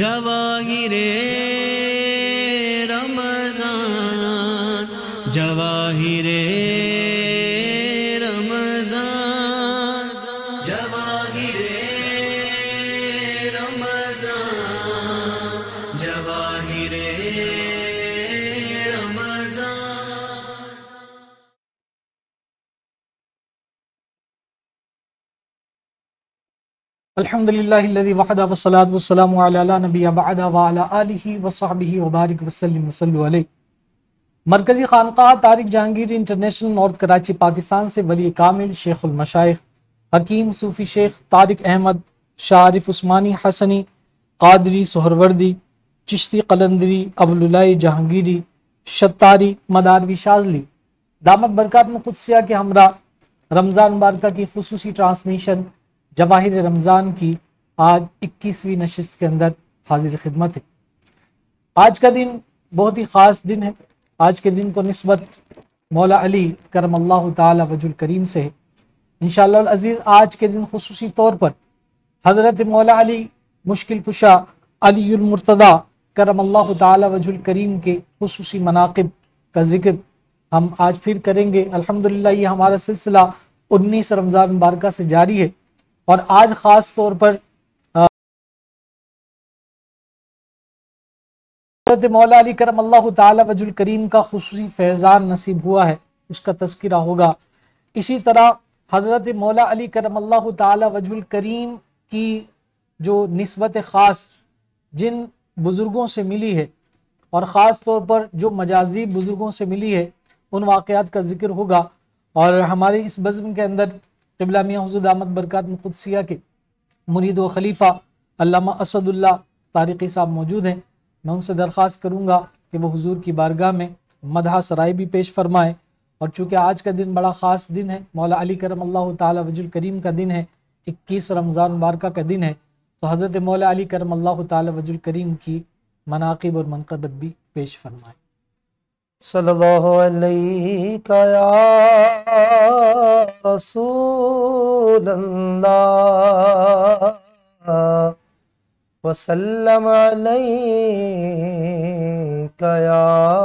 जवाहिरे रमजान जवाहिरे मरकज़ी खानका तारिक जहांगीर इंटरनेशनल नॉर्थ कराची पाकिस्तान से वली कामिल शेखुलमशाइ हकीम सूफ़ी शेख तारिक अहमद शारिफ उस्मानी हसनी कादरी सोहरवर्दी चिश्ती कलंदरी अवलुलाई जहांगीरी शतारी मदारवी शाजली दामद बरकत मुकदसिया के हमरा रमज़ान बारका की खसूसी ट्रांसमिशन जवाहिर रमज़ान की आज इक्कीसवीं नशस्त के अंदर हाजिर खिदमत है आज का दिन बहुत ही ख़ास दिन है आज के दिन को नस्बत मौला अली करम अल्लाह तजुल करीम से है इन अज़ीज़ आज के दिन खसूसी तौर पर हज़रत मौला अली मुश्किल कुशा अलीमरतदा करम अल्लाह तजुल करीम के खसूस मनाकब का जिक्र हम आज फिर करेंगे अल्हम्दुलिल्लाह ये हमारा सिलसिला उन्नीस रमज़ान मुबारक से जारी है और आज ख़ास तौर पर हज़रत मौला अली करम अल्लाह तजुल करीम का खसूसी फैज़ान नसीब हुआ है उसका तस्करा होगा इसी तरह हज़रत मौला अली करम अल्लाह तजुल करीम की जो नस्बत ख़ास जिन बुज़ुर्गों से मिली है और ख़ास तौर पर जो मजाजी बुज़ुर्गों से मिली है उन वाक़ात का जिक्र होगा और हमारे इस बज़म के अंदर कबला मियाँ हजूद अहमद बरकत खुदसिया के मुरीद व खलीफा अलामा असदुल्ला तारिकी साहब मौजूद हैं मैं उनसे दरख्वास्त करूँगा कि वह हजूर की बारगाह में मदहा सराय भी पेश फरमाएँ और चूँकि आज का दिन बड़ा ख़ास दिन है मौला अली करम अल्लाह तजुल करीम का दिन है इक्कीस रमज़ान मुबारक का दिन है तो हज़रत मौला अली करम अल्लाह तजुल करीम की मनाकब और मनकबत भी पेश फरमाएँ صلى الله عليك يا رسول الله وسلم عليك يا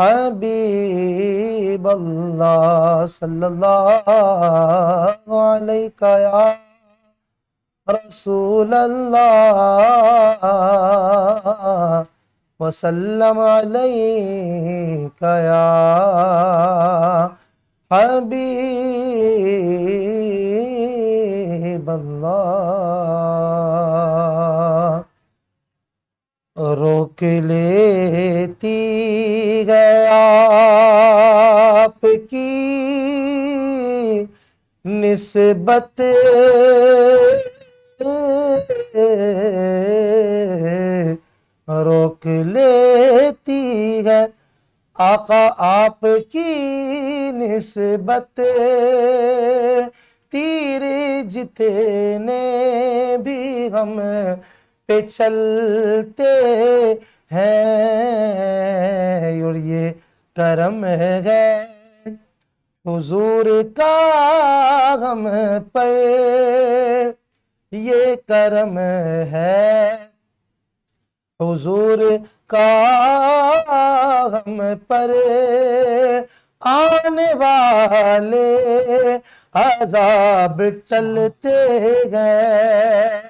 حبيب الله صلى الله عليك يا رسول الله वसल्लम या हबीब रोक लेती गया आपकी निस्बत रोक लेती है आका आपकी निस्बत तीर जितने भी हम पे चलते हैं और ये करम है हुजूर का गम पर ये करम है हुजूर का हम पर आने वाले अजाब चलते गए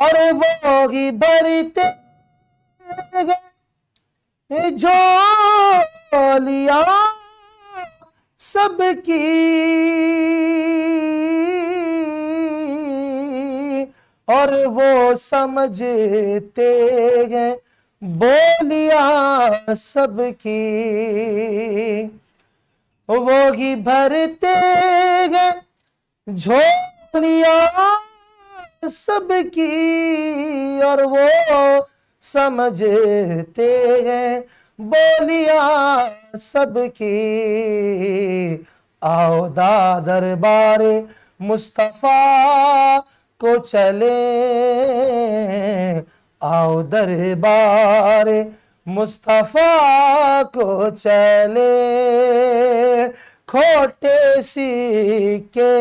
और वो ही बरते गए जो लिया सबकी और वो समझते हैं बोलिया सबकी वो ही भरते हैं झोलिया सबकी और वो समझते हैं बोलिया सबकी आओ दादर बारे मुस्तफ़ा को चले आओ दरबार मुस्तफ़ा को चले खोटे सी के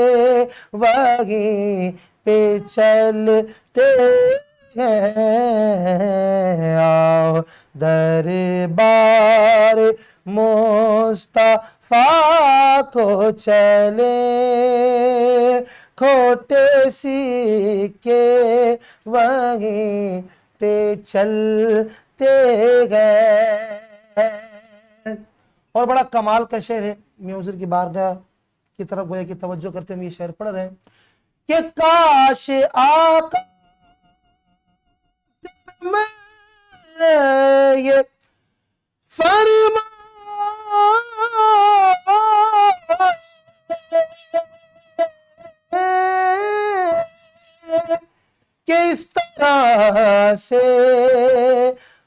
वहीं पे चलते हैं आओ दरबार मुस्तफ़ा को चले खोटे सीखे वहीं पे चलते गए और बड़ा कमाल का शेर है म्यूजिक की बारगाह की तरफ गोया की तवज्जो करते हम ये शेर पढ़ रहे हैं कि काश आका ये फरमा के इस तरह से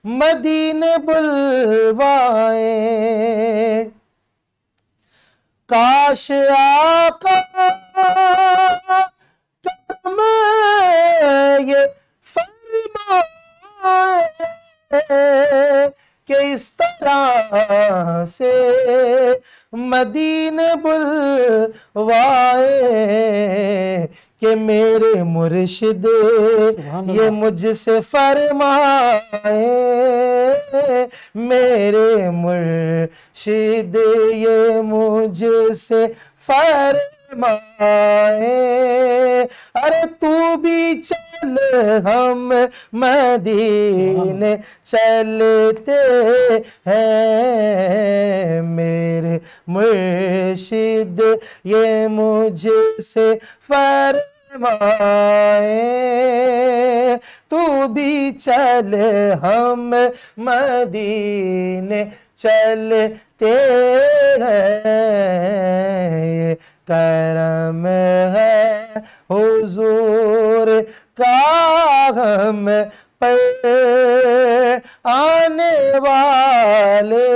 मदीने बुलवाए काश आका ये फरमाए कि इस तरह से मदीन बुलवाए कि मेरे मुर्शिद ये मुझसे फरमाए मेरे मुर्शिद ये मुझसे फरमा माए अरे तू भी चल हम मदीन चलते हैं मेरे मुर्शिद ये मुझसे फर माए तू भी चल हम मदीन चलते हैं करम है हुजूर का हम पर आने वाले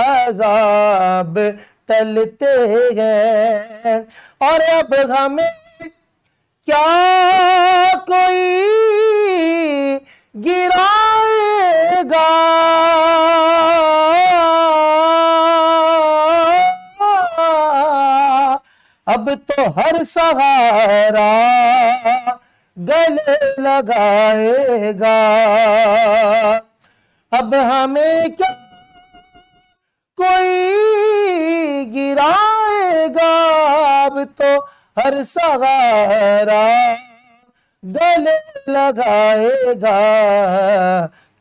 आजाब टलते हैं और अब हमें क्या कोई गिराएगा अब तो हर सहारा गले लगाएगा अब हमें क्या कोई गिराएगा अब तो हर सहारा गले लगाएगा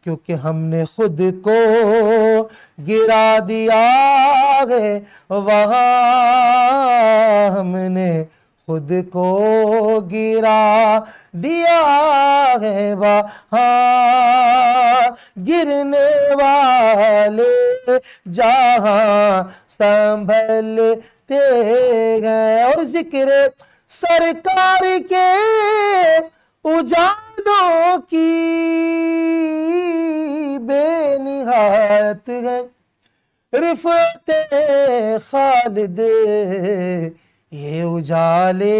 क्योंकि हमने खुद को गिरा दिया है वहाँ हमने खुद को गिरा दिया है वहाँ गिरने वाले जहाँ संभलते गए और जिक्र सरकार के उजालों की बेनिहायत है रिफत खालिद ये उजाले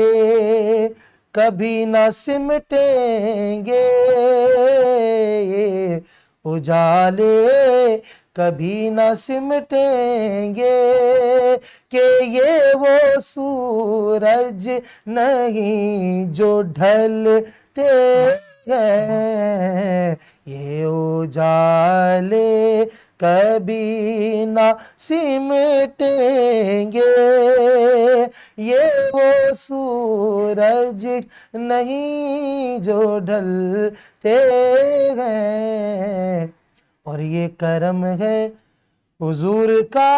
कभी न सिमटेंगे ये उजाले कभी ना सिमटेंगे के ये वो सूरज नहीं जो ढलते हैं ये उजाले कभी ना सिमटेंगे ये वो सूरज नहीं जो ढलते हैं और ये करम है हुजूर का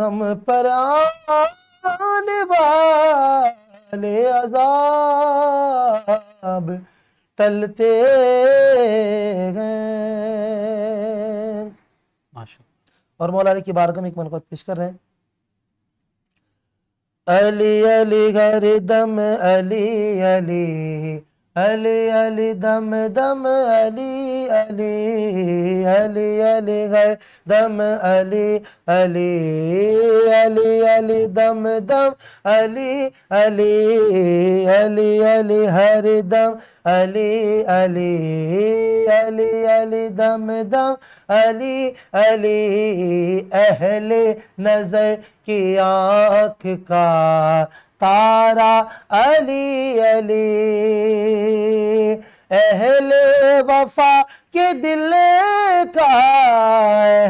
हम पर आने वाले अजाब टलते हैं माशा और मौलाना की बारगाह में एक मनकत पेश कर रहे हैं अली अली हर दम अली अली अली अली दम दम अली अली अली अली हर दम अली अली अली अली दम दम अली अली अली अली हर दम अली अली अली अली दम दम अली अली अहले नज़र की आँख का तारा अली अली अहले वफा के दिल का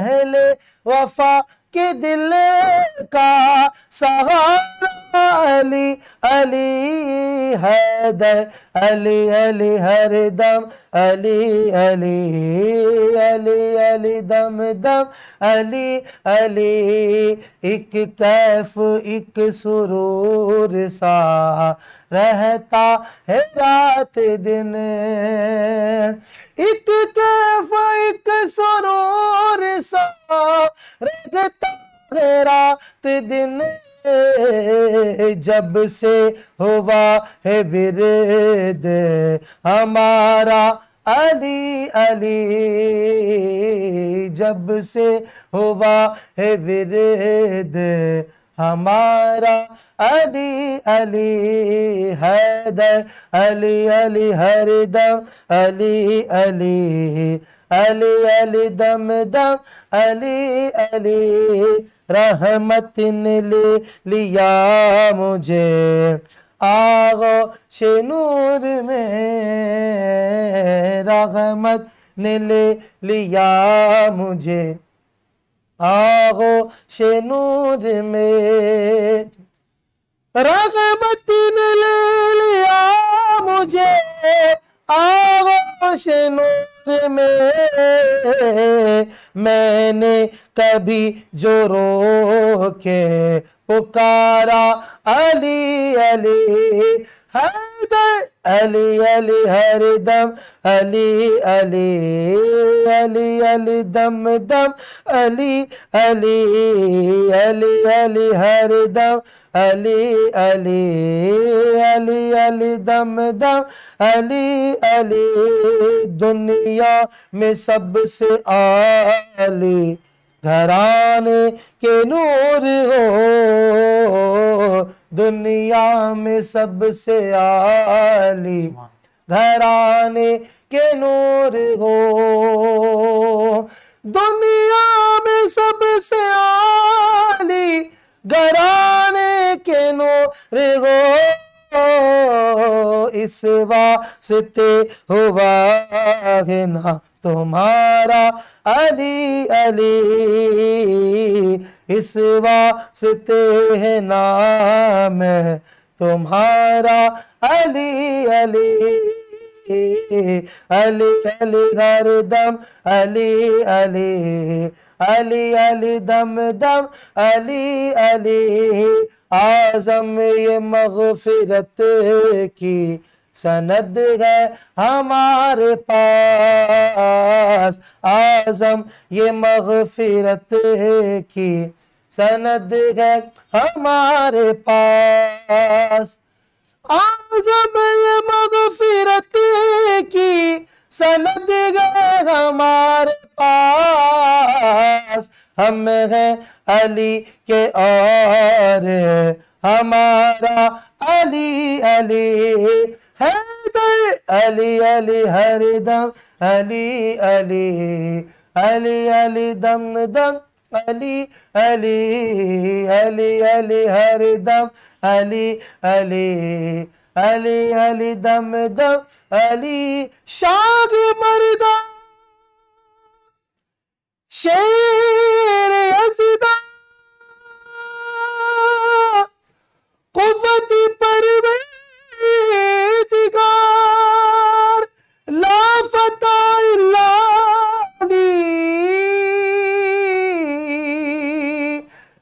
अहले वफा कि दिल का सहारा अली अली हैदर अली अली हर दम अली अली अली अली दम दम अली अली एक कैफ एक सुरूर सा रहता है रात दिन एक कैफ एक सुरूर सा रहता रात दिन जब से हुआ है विरद हमारा अली अली जब से हुआ है विरद हमारा अली अली हैदर अली अली हरदम अली अली अली अली दम दम अली अली रहमत ने ले लिया मुझे आगो शेनूर में रहमत ने ले लिया मुझे आगो शेनूर में रगमत ने ले लिया मुझे आगो शेनूर वक्त में मैंने कभी जो रो के पुकारा अली अली हैदर अली अली हरिदम अली अली अली अली दम दम अली अली अली अली हरिदम अली अली अली अली दम दम अली अली दुनिया में सबसे आली घराने के नूर हो दुनिया में सबसे आली घराने के नूर हो दुनिया में सबसे आली घराने के नूर हो इस वास्ते हुआ है ना तुम्हारा अली अली इस वास्ते है नाम तुम्हारा अली अली अली अली हर दम अली अली अली अली दम दम अली अली आजम ये मगफिरत की सनद है हमारे पास आजम ये मगफिरत की सनद है हमारे पास आजम ये मगफिरत की सनद हम हैं अली के और हमारा अली अली है अली अली हरदम अली अली अली अली दम दम अली अली अली अली हरदम अली अली अली अली दम दम अली शाह मरदम شعر ازدا قوت پروردگار لا فتا الا لی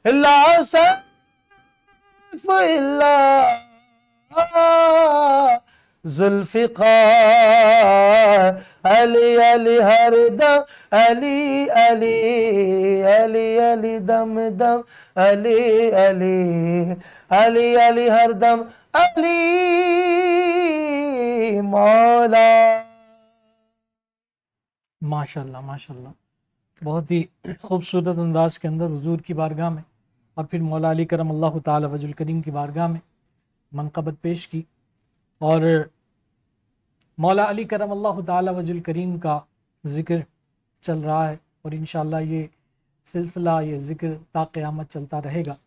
لا صرف الا जुल्फ़िकार अली अली हर दम अली अली अली अली दम दम अली अली अली अली हर दम अली मौला माशाल्लाह माशाल्लाह बहुत ही खूबसूरत अंदाज के अंदर हुजूर की बारगाह में और फिर मौला अली करम अल्लाह ताला वजुल करीम की बारगाह में मनकबत पेश की और मौला अली करम अल्लाह तजुल करीम का ज़िक्र चल रहा है और इन ये सिलसिला ये ज़िक्र ताक़यामत चलता रहेगा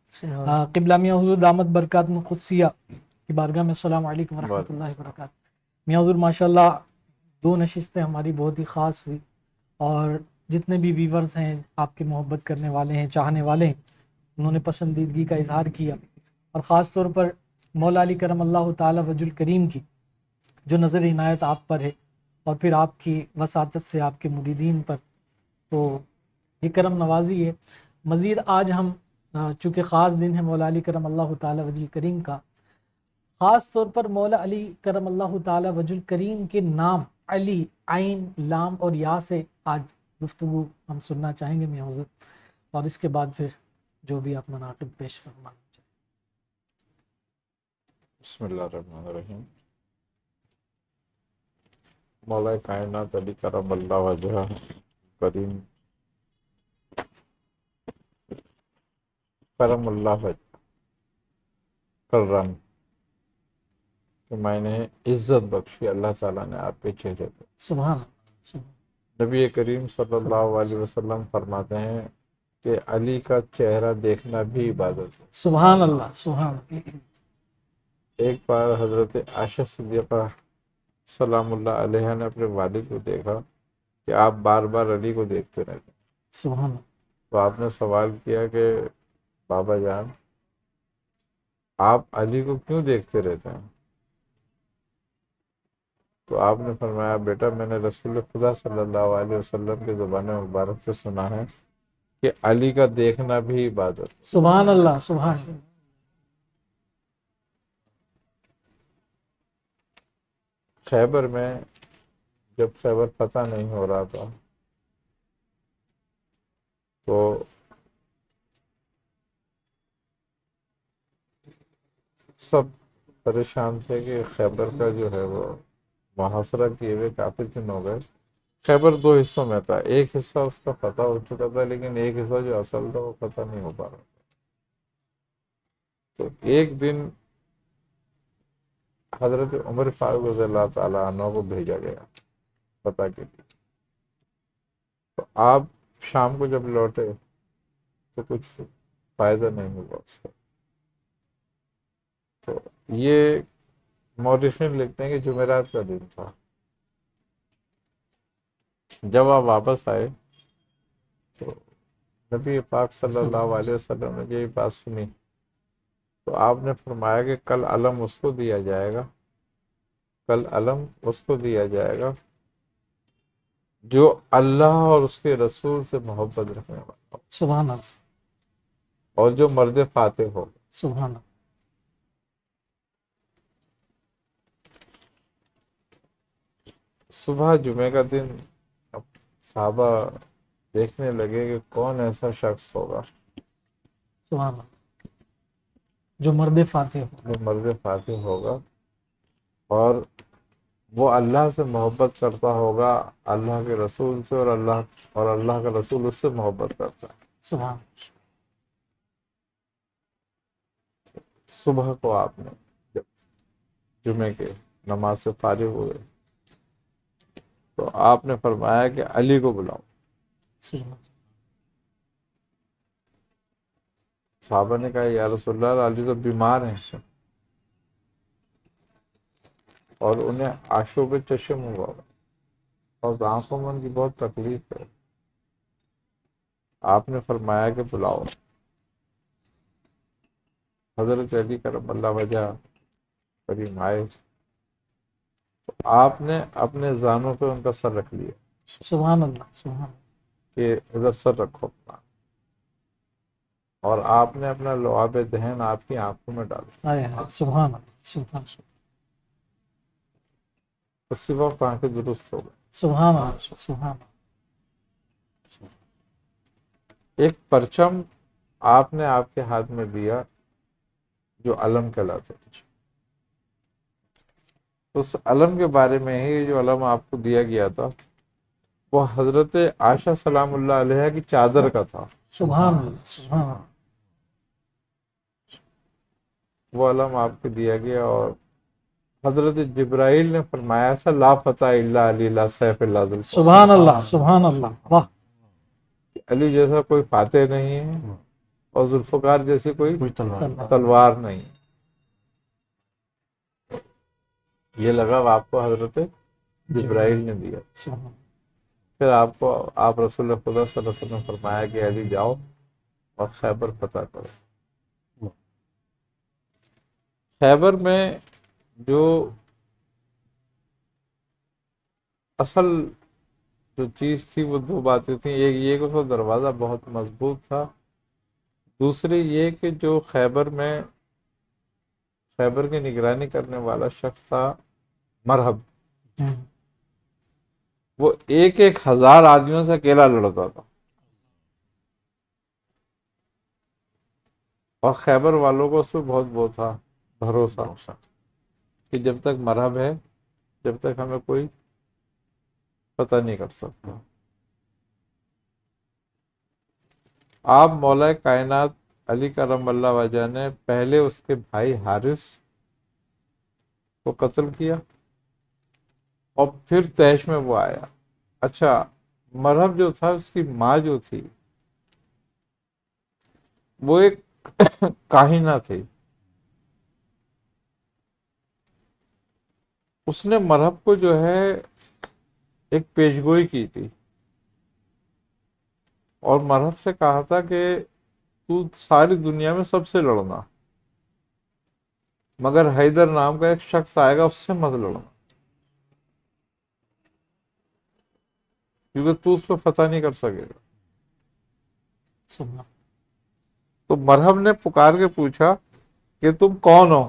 किबला मियाँ हजूर दामद बरकत खुदसिया की बारगाह में अल्लाम वरम वरक मियाँ हजूर माशा दो नशस्तें हमारी बहुत ही ख़ास हुई और जितने भी वीवर्स हैं आपके मोहब्बत करने वाले हैं चाहने वाले हैं उन्होंने पसंदीदगी का इजहार किया और ख़ास तौर पर मौला अली करम अल्लाह तजुल करीम की जो नज़र इनायत आप पर है और फिर आपकी वसात से आपके मुरीदीन पर तो ये करम नवाजी है मज़ीद आज हम चूँकि ख़ास दिन है मौला अली करम अल्लाह तजुल करीम का ख़ास तौर पर मौला अली करम अल्लाह तजुल करीम के नाम अली आइन लाम और या से आज गुफ्तु हम सुनना चाहेंगे मैं हजर और इसके बाद फिर जो भी आप मनाकब पेश फरमाएँ बसमीम मौला कायनात अली करम अल्लाह वजह करीम करम अल्लाह करम के मायने इज्जत बख्शी अल्लाह ताला ने आपके चेहरे पर सुबह नबी करीम सल्लल्लाहु अलैहि वसल्लम फरमाते हैं कि अली का चेहरा देखना भी इबादत है सुबह अल्लाह सुबह एक बार हज़रत आशा सिद्दीक़ा सलाम ने अपने वालिद को देखा कि आप बार बार अली को देखते रहते तो आपने सवाल किया कि बाबा जान आप अली को क्यों देखते रहते हैं तो आपने फरमाया बेटा मैंने रसूल खुदा सल्लल्लाहु अलैहि वसल्लम की ज़ुबान मुबारक से सुना है कि अली का देखना भी इबादत सुबह अल्लाह सुबह खैबर में जब खैबर पता नहीं हो रहा था तो सब परेशान थे कि खैबर का जो है वो मुहासरा किए हुए काफ़ी दिन हो गए खैबर दो हिस्सों में था एक हिस्सा उसका पता हो चुका था लेकिन एक हिस्सा जो असल था वो पता नहीं हो पा रहा था तो एक दिन हज़रत उमर फारूक तु को भेजा गया पता के लिए तो आप शाम को जब लौटे तो कुछ फ़ायदा नहीं हुआ उसका तो ये मोरिशन लिखते हैं कि जुमेरात का दिन था जब आप वापस आए तो नबी पाक सल्लल्लाहु अलैहि वसल्लम ने ये बात सुनी तो आपने फरमाया कि कल अलम उसको दिया जाएगा कल अलम उसको दिया जाएगा जो अल्लाह और उसके रसूल से मोहब्बत रखने वाला सुबहाना और जो मर्द फाते हो सुबहाना सुबह जुमे का दिन अब साहबा देखने लगे कि कौन ऐसा शख्स होगा सुबहाना जो मर्द फातह हो मर्द फातह होगा और वो अल्लाह से मोहब्बत करता होगा अल्लाह के रसूल से और अल्लाह और अल्लाह का रसूल उससे मोहब्बत करता है सुबह सुबह को आपने जब जुमे के नमाज से फारिग हुए तो आपने फरमाया कि अली को बुलाओ साहबा ने कहा यार रसोल्ला अली तो बीमार हैं इससे और उन्हें आशों पे चशम हुआ और तो आंखों में उनकी बहुत तकलीफ है आपने फरमाया कि बुलाओ हजरत अली करम अल्लाह वजह करीम आए तो आपने अपने जानों पे उनका सर रख लिया सुबह सुबह के इधर सर रखो अपना और आपने अपना लुआब दहन आपकी आंखों में डाल उसी वक्त आंखें दुरुस्त हो एक परचम आपने आपके हाथ में दिया जो अलम कहलाते उस अलम के बारे में ही जो अलम आपको दिया गया था वो हजरत आशा सलाम की चादर का था सुबह सुबह वालम आपको दिया गया और हजरत जब्राइल ने फरमाया था ला फतेह सुबहान अल्लाह सुबहान अल्लाह वाह अली जैसा कोई फाते नहीं है और जुल्फकार जैसी कोई, तलवार, नहीं ये लगाव आपको हजरत जब्राइल ने दिया फिर आपको आप रसूल खुदा वसल्लम फरमाया कि अली जाओ और खैबर फतह करो खैबर में जो असल जो चीज़ थी वो दो बातें थी एक ये कि उसका दरवाज़ा बहुत मजबूत था दूसरी ये कि जो खैबर में खैबर की निगरानी करने वाला शख्स था मरहब हम्म। वो एक एक हजार आदमियों से अकेला लड़ता था और खैबर वालों को उसमें बहुत वो था भरोसा कि जब तक मरहब है जब तक हमें कोई पता नहीं कर सकता आप मौला कायनात अली करम वजह ने पहले उसके भाई हारिस को कत्ल किया और फिर तैश में वो आया अच्छा मरहब जो था उसकी माँ जो थी वो एक काहिना थी उसने मरहब को जो है एक पेशगोई की थी और मरहब से कहा था कि तू सारी दुनिया में सबसे लड़ना मगर हैदर नाम का एक शख्स आएगा उससे मत लड़ना क्योंकि तू उस पर फतेह नहीं कर सकेगा तो मरहब ने पुकार के पूछा कि तुम कौन हो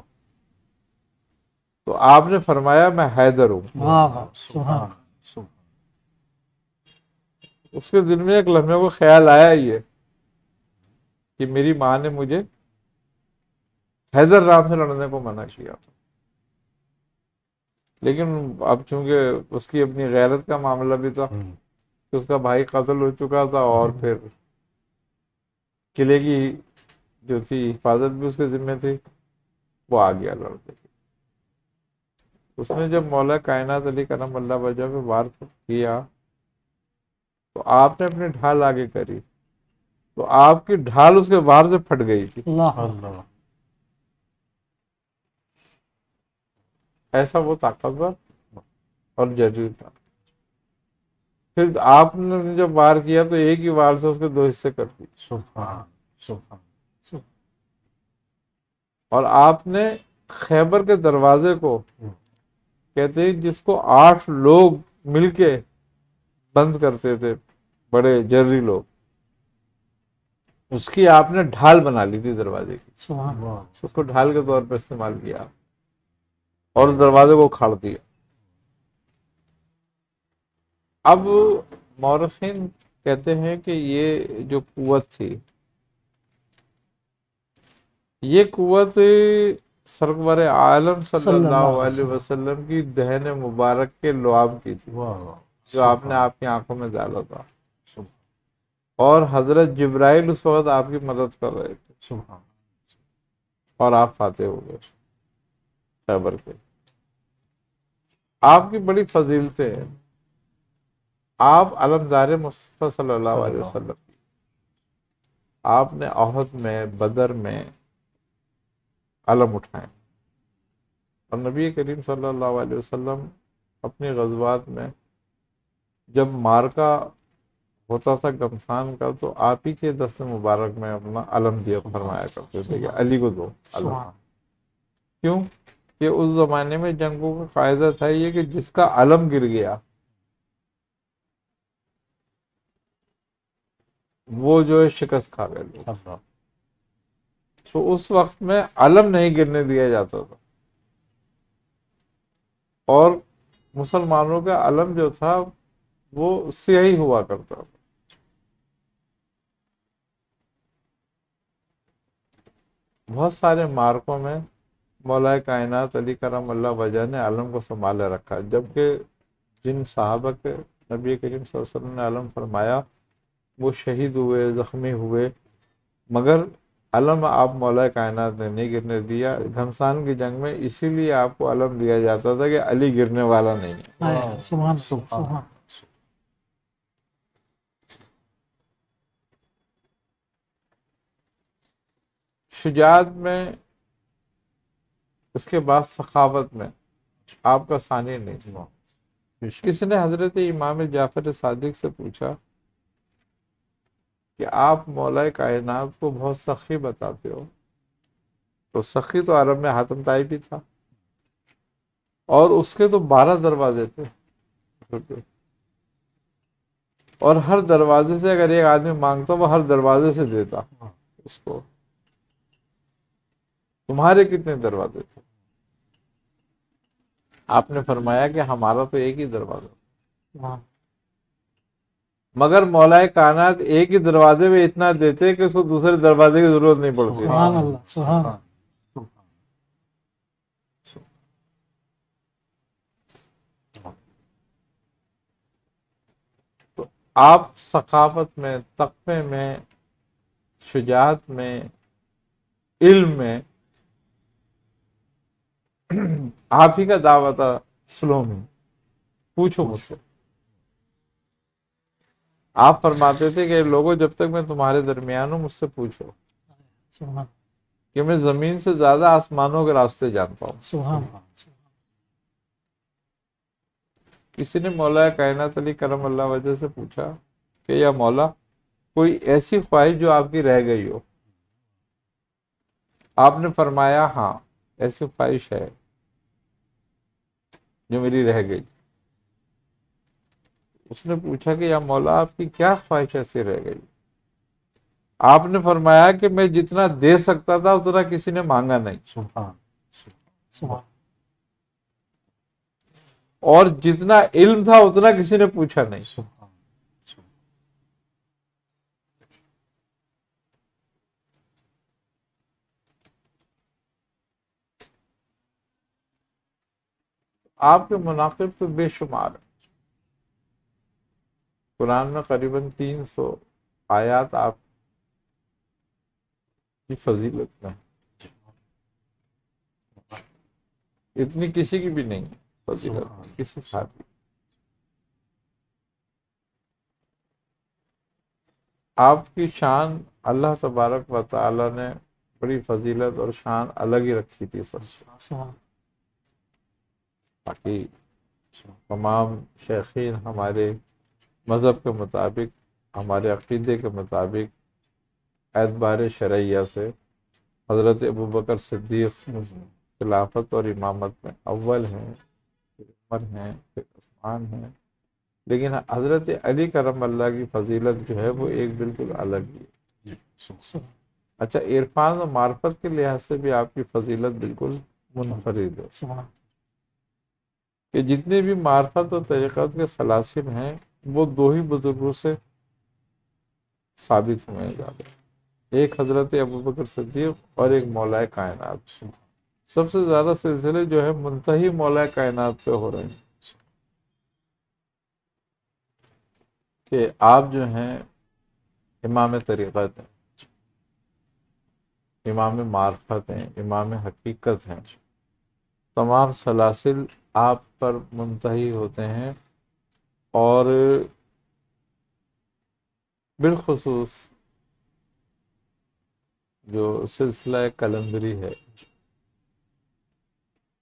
तो आपने फरमाया मैं हैदर हूँ उसके दिल में एक लम्हे को ख्याल आया ये कि मेरी माँ ने मुझे हैदर राम से लड़ने को मना किया लेकिन अब चूंकि उसकी अपनी गैरत का मामला भी था कि हम्म। तो उसका भाई कत्ल हो चुका था और हम्म। फिर किले की जो थी हिफाजत भी उसके जिम्मे थी वो आ गया लड़ने उसने जब मौला कायनात अली करम अल्लाह वजह पे वार किया तो आपने अपनी ढाल आगे करी तो आपकी ढाल उसके बाहर से फट गई थी ऐसा वो ताकतवर और जरूर था फिर आपने जब वार किया तो एक ही वार से उसके दो हिस्से कर दिए और आपने खैबर के दरवाजे को हम्म। कहते हैं जिसको आठ लोग मिलके बंद करते थे बड़े जर्री लोग उसकी आपने ढाल बना ली थी दरवाजे की तो उसको ढाल के तौर पर इस्तेमाल किया और दरवाजे को खाड़ दिया अब मौरखिन कहते हैं कि ये जो कुत थी ये कुत सरकबर आलम सल्लल्लाहु वसल्लम की दहन मुबारक के लुआब की थी जो आपने आपकी आंखों में डाला था और हजरत जब्राइल उस वक्त आपकी मदद कर रहे थे और आप फाते हो गए खैबर के आपकी बड़ी फजीलतें हैं आप अलमदार मुस्तफ़ा सल्लल्लाहु अलैहि वसल्लम आपने अहद में बदर में अलम उठाएं और नबी करीम सल्लल्लाहु अलैहि वसल्लम अपने गजबात में जब मारका होता था गमसान का तो आप ही के दस्त मुबारक में अपना अलम दिया फरमाया करते थे कि अली को दो क्यों कि उस ज़माने में जंगों का फायदा था ये कि जिसका अलम गिर गया वो जो है शिकस्त खा गए अच्छा। तो उस वक्त में अलम नहीं गिरने दिया जाता था और मुसलमानों का अलम जो था वो सियाही हुआ करता था बहुत सारे मार्कों में मौला कायनात अली करम अल्लाह वजह ने आलम को संभाले रखा जबकि जिन साहबा के नबी करीम वसल्लम ने आलम फरमाया वो शहीद हुए ज़ख्मी हुए मगर अलम आप मौला कायनात ने नहीं गिरने दिया घमसान की जंग में इसीलिए आपको अलम दिया जाता था कि अली गिरने वाला नहीं है हाँ, हाँ। सुभान हाँ। सुभान शुजात में उसके बाद सखावत में आपका सानी नहीं हुआ अच्छा। किसी ने हजरत इमाम जाफर सादिक से पूछा कि आप मौला कायनात को बहुत सखी बताते हो तो सखी तो अरब में हातम ताई भी था और उसके तो बारह दरवाजे थे और हर दरवाजे से अगर एक आदमी मांगता वो हर दरवाजे से देता उसको तुम्हारे कितने दरवाजे थे आपने फरमाया कि हमारा तो एक ही दरवाजा हाँ। मगर मौलाए कायनात एक ही दरवाजे में इतना देते कि उसको दूसरे दरवाजे की जरूरत नहीं पड़ती तो आप सकाफत में तकवे में शुजात में इल्म में आप ही का दावा था स्लो में पूछो मुझसे आप फरमाते थे कि लोगों जब तक मैं तुम्हारे दरमियान हूँ मुझसे पूछो कि मैं जमीन से ज्यादा आसमानों के रास्ते जानता हूँ किसी ने मौला कायनात अली करम अल्लाह वजह से पूछा कि या मौला कोई ऐसी ख्वाहिश जो आपकी रह गई हो आपने फरमाया हाँ ऐसी ख्वाहिश है जो मेरी रह गई उसने पूछा कि या मौला आपकी क्या ख्वाहिश ऐसी रह गई आपने फरमाया कि मैं जितना दे सकता था उतना किसी ने मांगा नहीं सुभान सुभान और जितना इल्म था उतना किसी ने पूछा नहीं सुभान आपके मुनाफे तो बेशुमार है कुरान में करीबन 300 आयात आप की फजीलत में इतनी किसी की भी नहीं फजीलत किसी साथी आपकी शान अल्लाह तबारक व ताला ने बड़ी फजीलत और शान अलग ही रखी थी सबसे बाकी तमाम शेखीन हमारे मज़हब के मुताबिक हमारे अक़ीदे के मुताबिक एतबार शरैया से हज़रत अबू बकर खिलाफत और इमामत में अव्वल हैं फिर उमर हैं फिर उस्मान हैं लेकिन हज़रत अली करम अल्लाह की फजीलत जो है वो एक बिल्कुल अलग ही है अच्छा इरफान और मार्फत के लिहाज से भी आपकी फजीलत बिल्कुल मुनफरद है कि जितने भी मार्फत और तरीक़त के सलासिल हैं वो दो ही बुज़ुर्गों से साबित हुए ज़्यादा एक हज़रत अबू बकर सदीक और एक मौलाए कायनात सबसे ज़्यादा सिलसिले जो है मुंतही मौलाए कायनात पे हो रहे हैं कि आप जो हैं इमाम तरीक़त हैं इमाम मार्फत हैं इमाम हकीकत हैं तमाम सलासिल आप पर मुंतही होते हैं और बिलखसूस जो सिलसिला कलंदरी है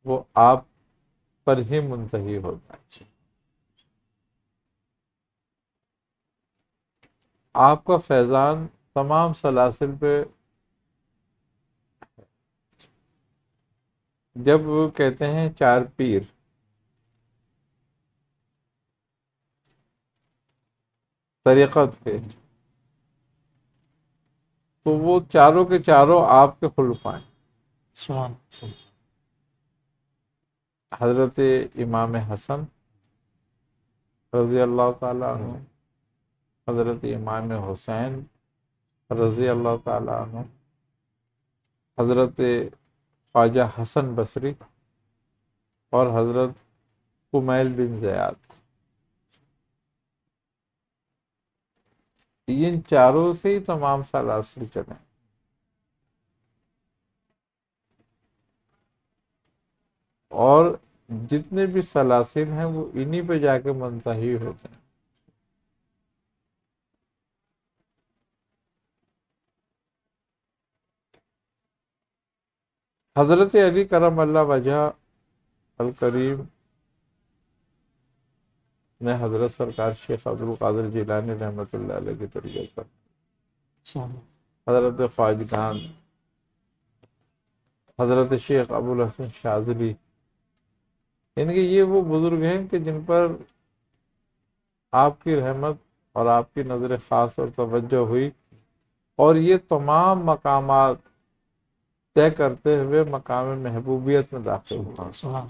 वो आप पर ही मुंतही होता है आपका फैज़ान तमाम सलासिल पे जब कहते हैं चार पीर तरीक़त के तो वो चारों के चारों आपके खुलफ हजरत इमाम हसन रज़ी अल्लाह ताला हजरत इमाम हुसैन रज़ी अल्लाह ताला हजरत ख्वाजा हसन बसरी और हजरत कुमैल बिन जयात इन चारों से ही तमाम सलासिल चले और जितने भी सलासिल हैं वो इन्हीं पे जाके मनता ही होते हैं हज़रत अली करम अल्लाह वजह अल करीम मैं हज़रत सरकार शेख अब्दुल कादिर जिलानी रहमत की तरीके पर हज़रत ख्वाजगान हज़रत शेख अबुल हसन शाजली इनके ये वो बुज़ुर्ग हैं कि जिन पर आपकी रहमत और आपकी नज़र ख़ास और तवज्जो हुई और ये तमाम मकाम तय करते हुए मकाम महबूबियत में दाखिल हुआ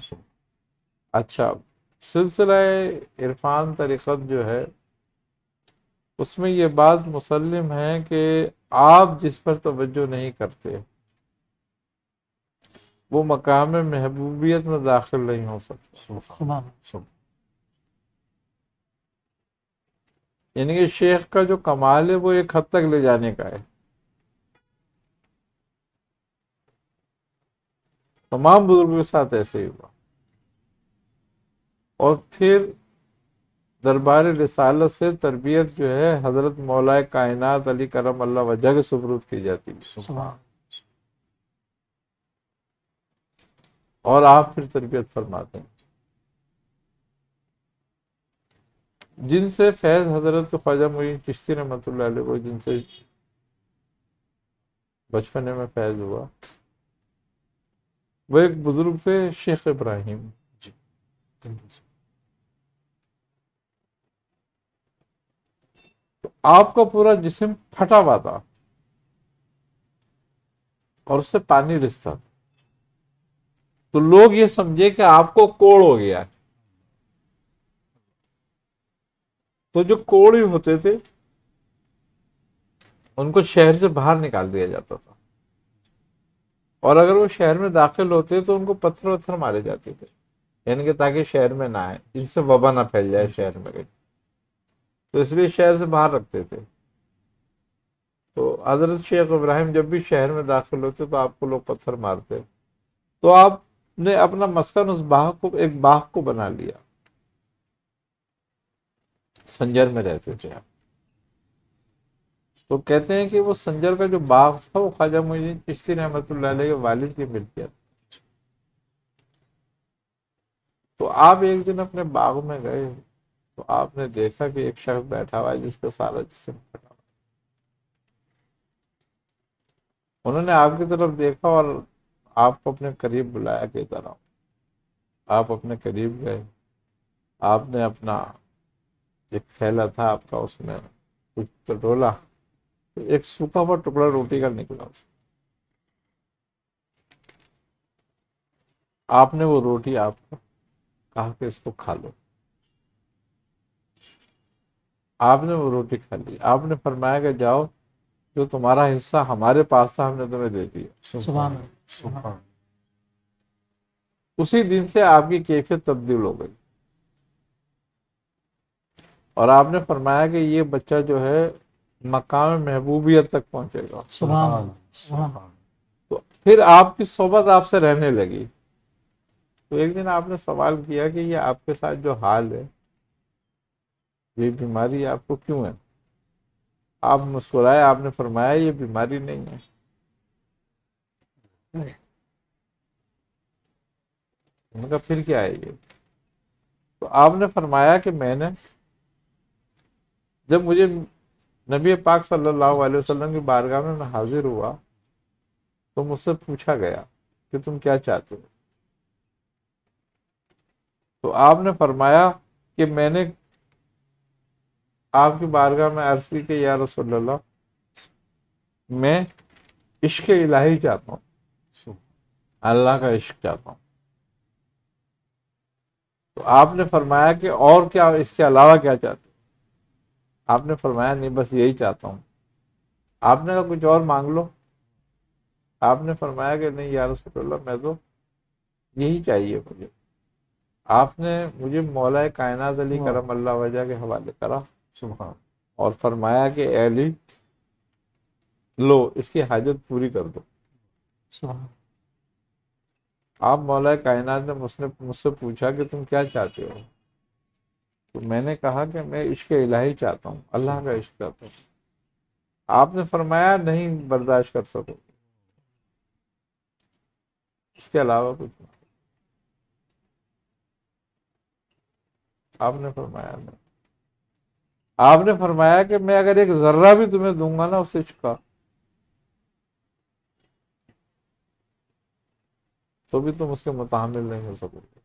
अच्छा सिलसिला इरफान तरीक़त जो है उसमें यह बात मुसलम है कि आप जिस पर तोज्जो नहीं करते वो मकाम महबूबियत में दाखिल नहीं हो सकता यानी कि शेख का जो कमाल है वो एक हद तक ले जाने का है तमाम बुजुर्गों के साथ ऐसे ही हुआ और फिर दरबार रसालत से तरबियत जो है हज़रत मौलाए कायनात अली करम अल्लाह वजह के सपरूद की जाती है और आप फिर तरबियत फरमाते हैं जिनसे फैज़ हज़रत ख्वाजा मोइन चिश्ती रमत को जिनसे बचपन में फैज़ हुआ वो एक बुज़ुर्ग थे शेख इब्राहिम जी आपका पूरा जिसम फटा हुआ था और उससे पानी रिश्ता था तो लोग ये समझे कि आपको कोड़ हो गया है तो जो कोड़ ही होते थे उनको शहर से बाहर निकाल दिया जाता था और अगर वो शहर में दाखिल होते तो उनको पत्थर वत्थर मारे जाते थे यानी कि ताकि शहर में ना आए जिनसे वबा ना फैल जाए शहर में तो इसलिए शहर से बाहर रखते थे तो हजरत शेख इब्राहिम जब भी शहर में दाखिल होते तो आपको लोग पत्थर मारते तो आपने अपना मस्कन उस बाग को एक बाघ को बना लिया संजर में रहते थे तो कहते हैं कि वो संजर का जो बाग था वो ख्वाजा मोहसिन चिश्ती रहमत के वालिद की मिल्कियत तो आप एक दिन अपने बाग में गए तो आपने देखा कि एक शख्स बैठा हुआ है जिसका सारा जिसम फटा हुआ उन्होंने आपकी तरफ देखा और आपको अपने करीब बुलाया कि इधर आओ आप अपने करीब गए आपने अपना एक थैला था आपका उसमें कुछ तो डोला तो एक सूखा हुआ टुकड़ा रोटी का निकला उसमें आपने वो रोटी आपको कहा कि इसको खा लो आपने वो रोटी खा ली आपने फरमाया कि जाओ जो तुम्हारा हिस्सा हमारे पास था हमने तुम्हें दे दिया उसी दिन से आपकी कैफियत तब्दील हो गई और आपने फरमाया कि ये बच्चा जो है मकाम महबूबियत तक पहुंचेगा सुभान सुभान तो फिर आपकी सोबत आपसे रहने लगी तो एक दिन आपने सवाल किया कि ये आपके साथ जो हाल है ये बीमारी आपको क्यों है आप मुस्कुराए आपने फरमाया ये बीमारी नहीं है उनका फिर क्या है ये तो आपने फरमाया कि मैंने जब मुझे नबी पाक सल्लल्लाहु अलैहि वसल्लम की बारगाह में मैं हाजिर हुआ तो मुझसे पूछा गया कि तुम क्या चाहते हो तो आपने फरमाया कि मैंने आपकी बारगाह में अर्ज की कि या रसोल्ला मैं इश्क इलाही चाहता हूँ अल्लाह का इश्क चाहता हूँ तो आपने फरमाया कि और क्या इसके अलावा क्या चाहते आपने फरमाया नहीं बस यही चाहता हूँ आपने कहा कुछ और मांग लो आपने फरमाया कि नहीं यार रसोल्ला मैं तो यही चाहिए मुझे आपने मुझे मौलाए कायनात अली हाँ। करम अल्लाह वजह के हवाले करा सुबह और फरमाया कि अली लो इसकी हाजत पूरी कर दो आप मौलाए कायनात ने मुझसे मुझसे पूछा कि तुम क्या चाहते हो तो मैंने कहा कि मैं इश्क इलाही चाहता हूँ अल्लाह का इश्क चाहता हूँ आपने फरमाया नहीं बर्दाश्त कर सको इसके अलावा कुछ नहीं आपने फरमाया नहीं आपने फरमाया कि मैं अगर एक जर्रा भी तुम्हें दूंगा ना उसे चुका तो भी तुम उसके मुतहमिल नहीं हो सकोगे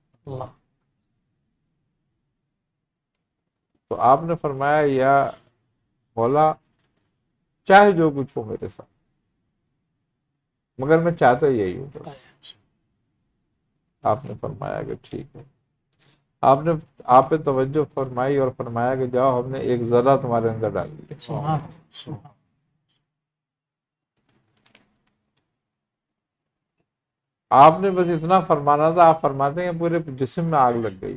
तो आपने फरमाया या बोला चाहे जो कुछ हो मेरे साथ मगर मैं चाहता यही हूं बस अच्छा। आपने फरमाया कि ठीक है आपने आप पे तवज्जो फरमाई और फरमाया कि जाओ हमने एक जरा तुम्हारे अंदर डाल दी आपने बस इतना फरमाना था आप फरमाते हैं पूरे जिस्म में आग लग गई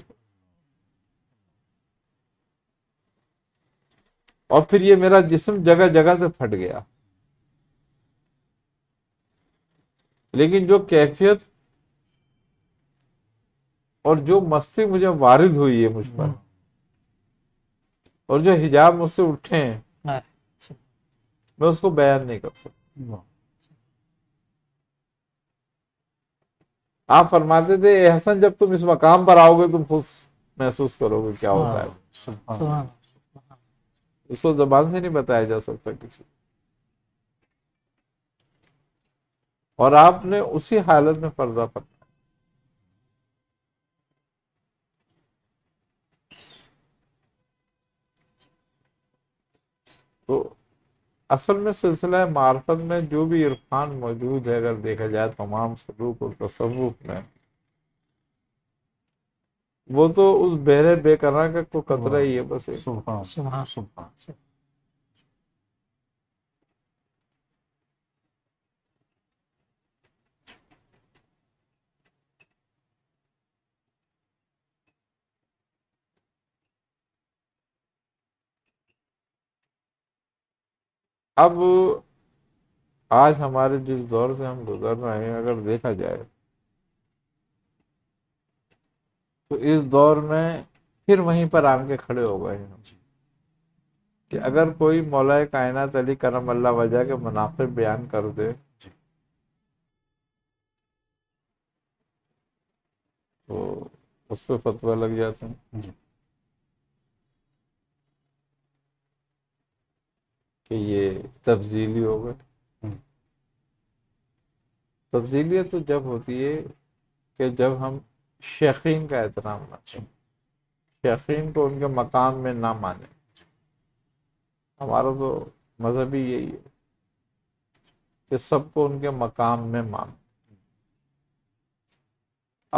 और फिर ये मेरा जिस्म जगह जगह से फट गया लेकिन जो कैफियत और जो मस्ती मुझे वारिद हुई है मुझ पर और जो हिजाब मुझसे उठे हैं हाँ। मैं उसको बयान नहीं कर सकता आप फरमाते थे एहसन हसन जब तुम इस मकाम पर आओगे तुम खुद महसूस करोगे क्या होता है उसको इसको जबान से नहीं बताया जा सकता किसी और आपने उसी हालत में पर्दा पकड़ा तो असल में सिलसिला मार्फत में जो भी इरफान मौजूद है अगर देखा जाए तमाम सलूक और तसवुफ में वो तो उस बहरे बेकरा का कोई तो कतरा ही है बस सुबह सुबह सुबह अब आज हमारे जिस दौर से हम गुजर रहे हैं अगर देखा जाए तो इस दौर में फिर वहीं पर आम के खड़े हो गए हम कि अगर कोई मौलाए कायनात अली करम अल्लाह वजह के मुनाफे बयान कर दे तो उस पर फतवा लग जाते हैं कि ये तब्दीली हो हम्म। गए तफजीलियत तो जब होती है कि जब हम शीन का एहतराम ना शेखीन को उनके मकाम में ना माने हमारा तो मजहब ही यही है कि सबको उनके मकाम में मान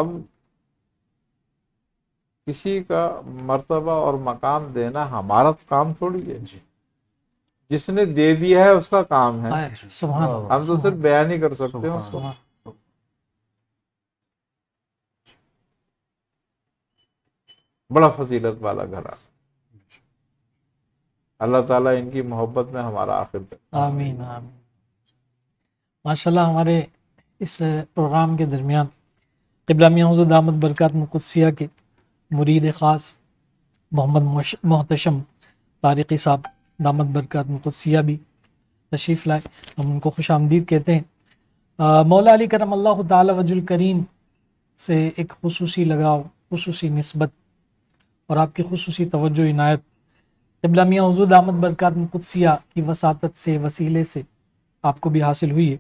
अब किसी का मर्तबा और मकाम देना हमारा तो काम थोड़ी है जी जिसने दे दिया है उसका काम है हाँ। हम तो सिर्फ बयान ही कर सकते हैं बड़ा फजीलत वाला घर अल्लाह ताला इनकी मोहब्बत में हमारा आखिर तक आमीन आमीन माशाल्लाह हमारे इस प्रोग्राम के दरमियान किबला मियाँ हजूर दामद बरकत मुकदसिया के मुरीद ख़ास मोहम्मद मोहतशम तारिकी साहब दामद बरकत मुकदसिया भी तशरीफ़ लाए हम उनको खुश आमदीद कहते हैं मौला अली करम अल्लाह तजुल करीम से एक खसूसी लगाव खसूस नस्बत और आपकी खसूसी तवज्जो इनायत तबला मियाँ हजूद आमद बरकत मुकदसिया की वसात से वसीले से आपको भी हासिल हुई है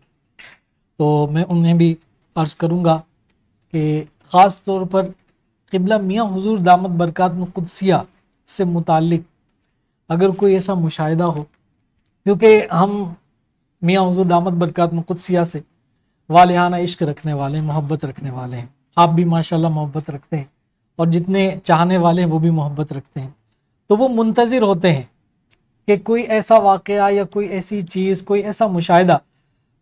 तो मैं उन्हें भी अर्ज़ करूँगा कि ख़ास तौर पर तबला मियाँ हजूर दामद बरकत मुकदसिया से मुतक अगर कोई ऐसा मुशाहिदा हो क्योंकि हम मियाँ हजूर दामद बरकत मुकदसिया से वालहाना इश्क रखने वाले हैं मोहब्बत रखने वाले हैं आप भी माशाल्लाह मोहब्बत रखते हैं और जितने चाहने वाले हैं वो भी मोहब्बत रखते हैं तो वो मुंतज़िर होते हैं कि कोई ऐसा वाक़ या कोई ऐसी चीज़ कोई ऐसा मुशाहिदा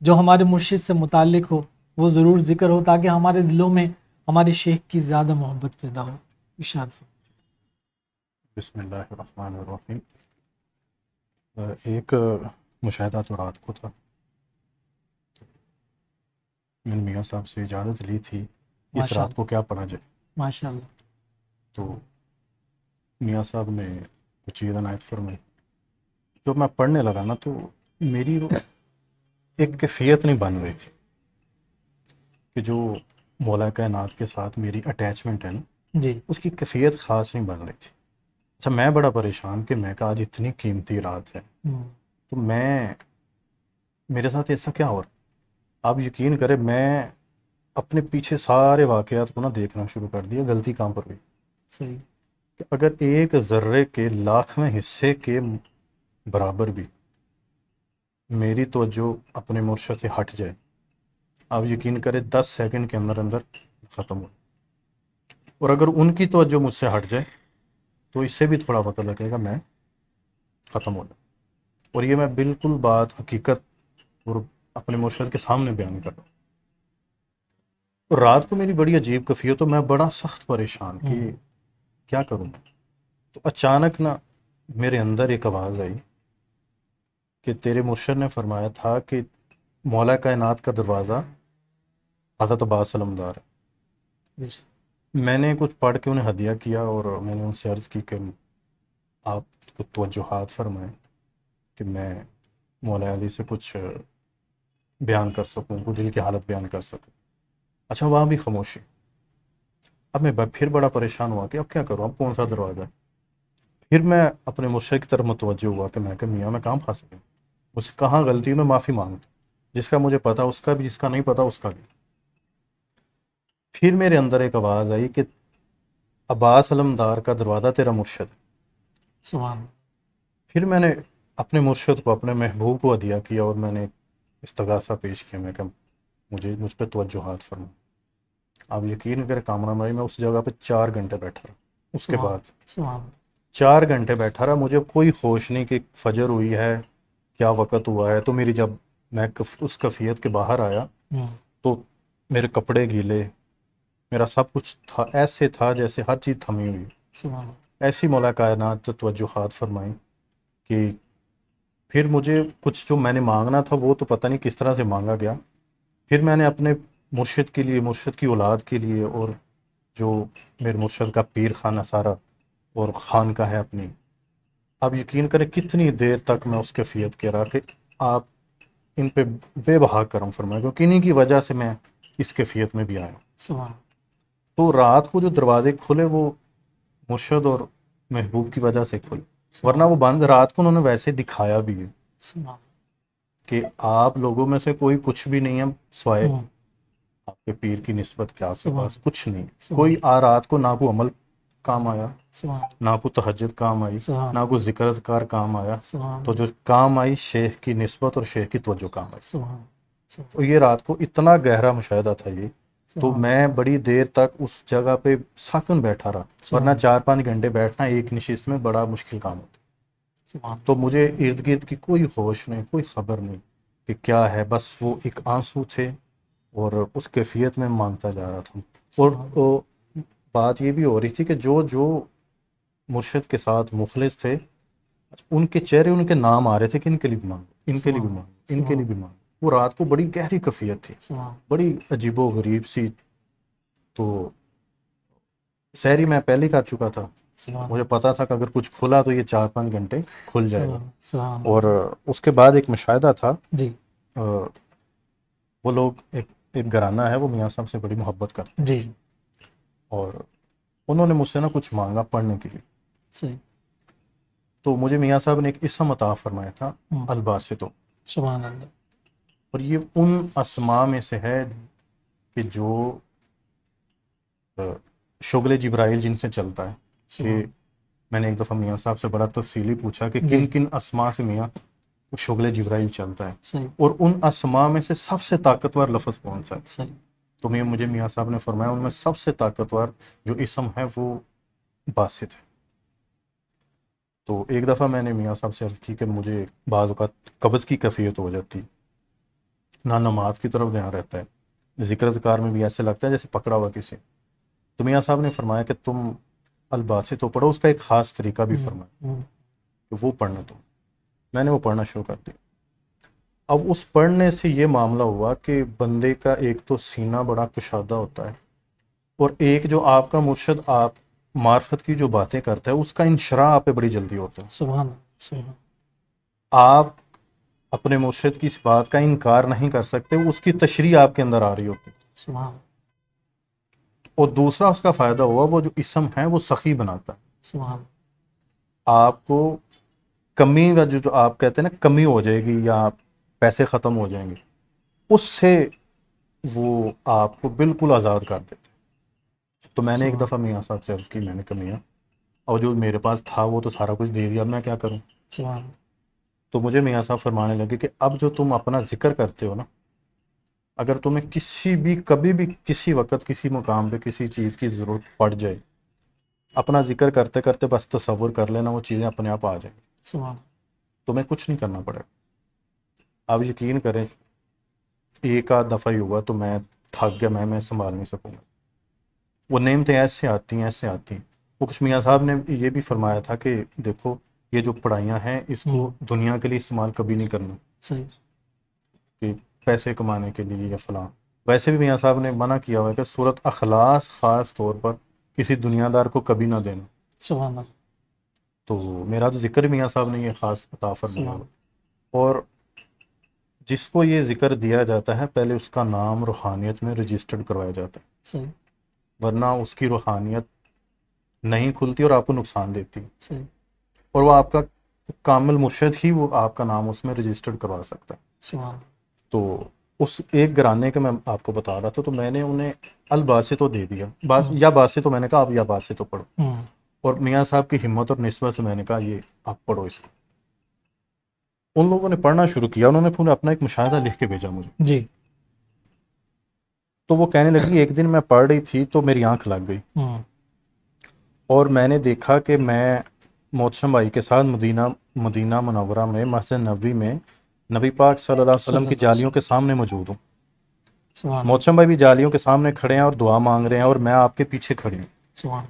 जो हमारे मुर्शिद से मुतल हो वो ज़रूर ज़िक्र हो ताकि हमारे दिलों में हमारे शेख की ज़्यादा मोहब्बत पैदा हो इशाद बिसमीम एक मुशाह तो रात को था मैंने मियाँ साहब से इजाज़त ली थी इस रात को क्या पढ़ा जाए माशा तो मियाँ साहब ने कुछ ये अनायत फरमाई जब मैं पढ़ने लगा ना तो मेरी एक कैफियत नहीं बन रही थी कि जो मौला कायनात के साथ मेरी अटैचमेंट है ना जी उसकी कैफियत ख़ास नहीं बन रही थी अच्छा मैं बड़ा परेशान कि मैं कहा आज इतनी कीमती रात है हम्म। तो मैं मेरे साथ ऐसा क्या हो रहा आप यकीन करें मैं अपने पीछे सारे वाकयात को ना देखना शुरू कर दिया गलती कहाँ पर हुई सही अगर एक जर्रे के लाखवें हिस्से के बराबर भी मेरी तोजो अपने मोर्चा से हट जाए आप यकीन करें दस सेकंड के अंदर अंदर ख़त्म हो और अगर उनकी तोज्जो मुझसे हट जाए तो इससे भी थोड़ा वक्त लगेगा मैं ख़त्म होना और ये मैं बिल्कुल बात हकीकत और अपने मुर्शद के सामने बयान कर रहा हूँ रात को मेरी बड़ी अजीब कफ़ी है तो मैं बड़ा सख्त परेशान कि हम्म। क्या करूँ तो अचानक ना मेरे अंदर एक आवाज़ आई कि तेरे मुर्शद ने फरमाया था कि मौला कायनात का दरवाज़ा आदत अब्बास है मैंने कुछ पढ़ के उन्हें हदिया किया और मैंने उनसे अर्ज़ की कि आप कुछ तोजुहत फरमाएं कि मैं मौला अली से कुछ बयान कर सकूं उनको दिल की हालत बयान कर सकूं अच्छा वहाँ भी खामोशी अब मैं फिर बड़ा परेशान हुआ कि अब क्या करूँ अब कौन सा दरवाज़ा फिर मैं अपने मुर्शे की तरफ मुतवजह हुआ कि मैं कह मियाँ मैं कहाँ फंस गया मुझसे कहाँ गलती मैं माफ़ी मांगता जिसका मुझे पता उसका भी जिसका नहीं पता उसका भी फिर मेरे अंदर एक आवाज़ आई कि अब्बास अलमदार का दरवाज़ा तेरा मुर्शद सुभान फिर मैंने अपने मुर्शद को अपने महबूब को अदिया किया और मैंने इस्तगासा पेश किया मैं कि मुझे मुझ पर तोजुहत फरमा आप यकीन करें कामरान भाई मैं उस जगह पर चार घंटे बैठा रहा उसके बाद चार घंटे बैठा रहा मुझे कोई होश नहीं कि फजर हुई है क्या वक़्त हुआ है तो मेरी जब मैं उस कफियत के बाहर आया हम्म। तो मेरे कपड़े गीले मेरा सब कुछ था ऐसे था जैसे हर चीज़ थमी हुई ऐसी मौला कायनात तोजुहत फरमाई कि फिर मुझे कुछ जो मैंने मांगना था वो तो पता नहीं किस तरह से मांगा गया फिर मैंने अपने मुर्शद के लिए मुर्शद की औलाद के लिए और जो मेरे मुर्शद का पीर खान सारा और खान का है अपनी आप यकीन करें कितनी देर तक मैं उस कैफियत के रहा कि आप इन पे बेबहा करम फरमाए क्योंकि इन्हीं की वजह से मैं इस कैफियत में भी आया तो रात को जो दरवाजे खुले वो मुर्शद और महबूब की वजह से खुले वरना वो बंद रात को उन्होंने वैसे दिखाया भी है कि आप लोगों में से कोई कुछ भी नहीं है स्वाय हम्म। आपके पीर की नस्बत क्या से पास कुछ नहीं कोई आ रात को ना को अमल काम आया ना को तहजद काम आई ना को जिक्र कार काम आया तो जो काम आई शेख की नस्बत और शेख की तवज्जो काम आई तो ये रात को इतना गहरा मुशाह था ये तो हाँ। मैं बड़ी देर तक उस जगह पे साकन बैठा रहा वरना चार पाँच घंटे बैठना एक निशिस्त में बड़ा मुश्किल काम होता तो मुझे इर्द गिर्द की कोई होश नहीं कोई खबर नहीं कि क्या है बस वो एक आंसू थे और उस कैफियत में मांगता जा रहा था और तो बात ये भी हो रही थी कि जो जो मुर्शद के साथ मुखलिस थे उनके चेहरे उनके नाम आ रहे थे कि इनके लिए भी मांगो इनके लिए भी मांगो इनके लिए भी मांगो वो रात को बड़ी गहरी कफियत थी अच्छा। बड़ी अजीबो गरीब सी तो शहरी मैं पहले कर चुका था अच्छा। मुझे पता था कि अगर कुछ खुला तो ये चार पाँच घंटे खुल अच्छा। जाएगा और उसके बाद एक मुशाहिदा था जी वो लोग एक एक घराना है वो मियाँ साहब से बड़ी मोहब्बत कर जी और उन्होंने मुझसे ना कुछ मांगा पढ़ने के लिए तो मुझे मियाँ साहब ने एक इसम अता फरमाया था हम्म। अलबासितो तो और ये उन असमा में से है कि जो शुगल जब्राइल जिनसे चलता है कि मैंने एक दफ़ा मियाँ साहब से बड़ा तफसीली पूछा कि किन किन असमा से मियाँ शगल जब्राइल चलता है और उन असमा में से सबसे ताकतवर लफज कौन सा है तो मैं मुझे मियाँ साहब ने फरमाया उनमें सबसे ताकतवर जो इसम है वो बासित है तो एक दफ़ा मैंने मियाँ साहब से अर्ज़ की कि मुझे बाज़ात कब्ज़ की कैफियत हो जाती ना नमाज की तरफ ध्यान रहता है जिक्र जिक्र में भी ऐसे लगता है जैसे पकड़ा हुआ किसी तो मियाँ साहब ने फरमाया कि तुम से तो पढ़ो उसका एक ख़ास तरीका भी हम्म, फरमाया हम्म। कि वो पढ़ना तुम मैंने वो पढ़ना शुरू कर दिया अब उस पढ़ने से ये मामला हुआ कि बंदे का एक तो सीना बड़ा कुशादा होता है और एक जो आपका मुर्शद आप मार्फत की जो बातें करता है उसका इंशरा आप पे बड़ी जल्दी होता है सुबह आप अपने मुर्शद की इस बात का इनकार नहीं कर सकते उसकी तशरी आपके अंदर आ रही होती और दूसरा उसका फ़ायदा हुआ वो जो इसम है वो सखी बनाता है आपको कमी का जो जो आप कहते हैं ना कमी हो जाएगी या आप पैसे ख़त्म हो जाएंगे उससे वो आपको बिल्कुल आज़ाद कर देते तो मैंने एक दफ़ा मियाँ साहब से उसकी मैंने कमियाँ और जो मेरे पास था वो तो सारा कुछ दे दिया मैं क्या करूँ तो मुझे मियाँ साहब फरमाने लगे कि अब जो तुम अपना जिक्र करते हो ना अगर तुम्हें किसी भी कभी भी किसी वक्त किसी मुकाम पे किसी चीज़ की ज़रूरत पड़ जाए अपना जिक्र करते करते बस तस्वुर कर लेना वो चीज़ें अपने आप आ जाएंगी तुम्हें कुछ नहीं करना पड़ेगा आप यकीन करें एक आध दफ़ा ही हुआ तो मैं थक गया मैं मैं संभाल नहीं सकूँगा वो नेमतें ऐसे आती हैं ऐसे आती हैं वो कुछ मियाँ साहब ने ये भी फरमाया था कि देखो ये जो पढ़ाइयाँ हैं इसको हम्म। दुनिया के लिए इस्तेमाल कभी नहीं करना सही कि पैसे कमाने के लिए या फलां वैसे भी मियाँ साहब ने मना किया हुआ है कि सूरत अखलास ख़ास तौर पर किसी दुनियादार को कभी ना देना तो मेरा तो जिक्र मियाँ साहब ने ये ख़ास अताफर दिया और जिसको ये जिक्र दिया जाता है पहले उसका नाम रूहानियत में रजिस्टर्ड करवाया जाता है वरना उसकी रूहानियत नहीं खुलती और आपको नुकसान देती है और वह आपका कामिल मुर्शद ही वो आपका नाम उसमें रजिस्टर्ड करवा सकता है तो उस एक घराने का मैं आपको बता रहा था तो मैंने उन्हें अलबासे तो दे दिया बास हम्म। या बासे तो मैंने कहा आप या बासे तो पढ़ो हम्म। और मियाँ साहब की हिम्मत और नस्बत से मैंने कहा ये आप पढ़ो इसको उन लोगों ने पढ़ना शुरू किया उन्होंने फिर अपना एक मुशाह लिख के भेजा मुझे जी तो वो कहने लगी एक दिन मैं पढ़ रही थी तो मेरी आंख लग गई हम्म। और मैंने देखा कि मैं मोहसम भाई के साथ मदीना मदीना मनवरा में मस्जिद नबी में नबी पाक सल्लल्लाहु अलैहि वसल्लम की जालियों के सामने मौजूद हूँ मोहसम भाई भी जालियों के सामने खड़े हैं और दुआ मांग रहे हैं और मैं आपके पीछे खड़ी हूँ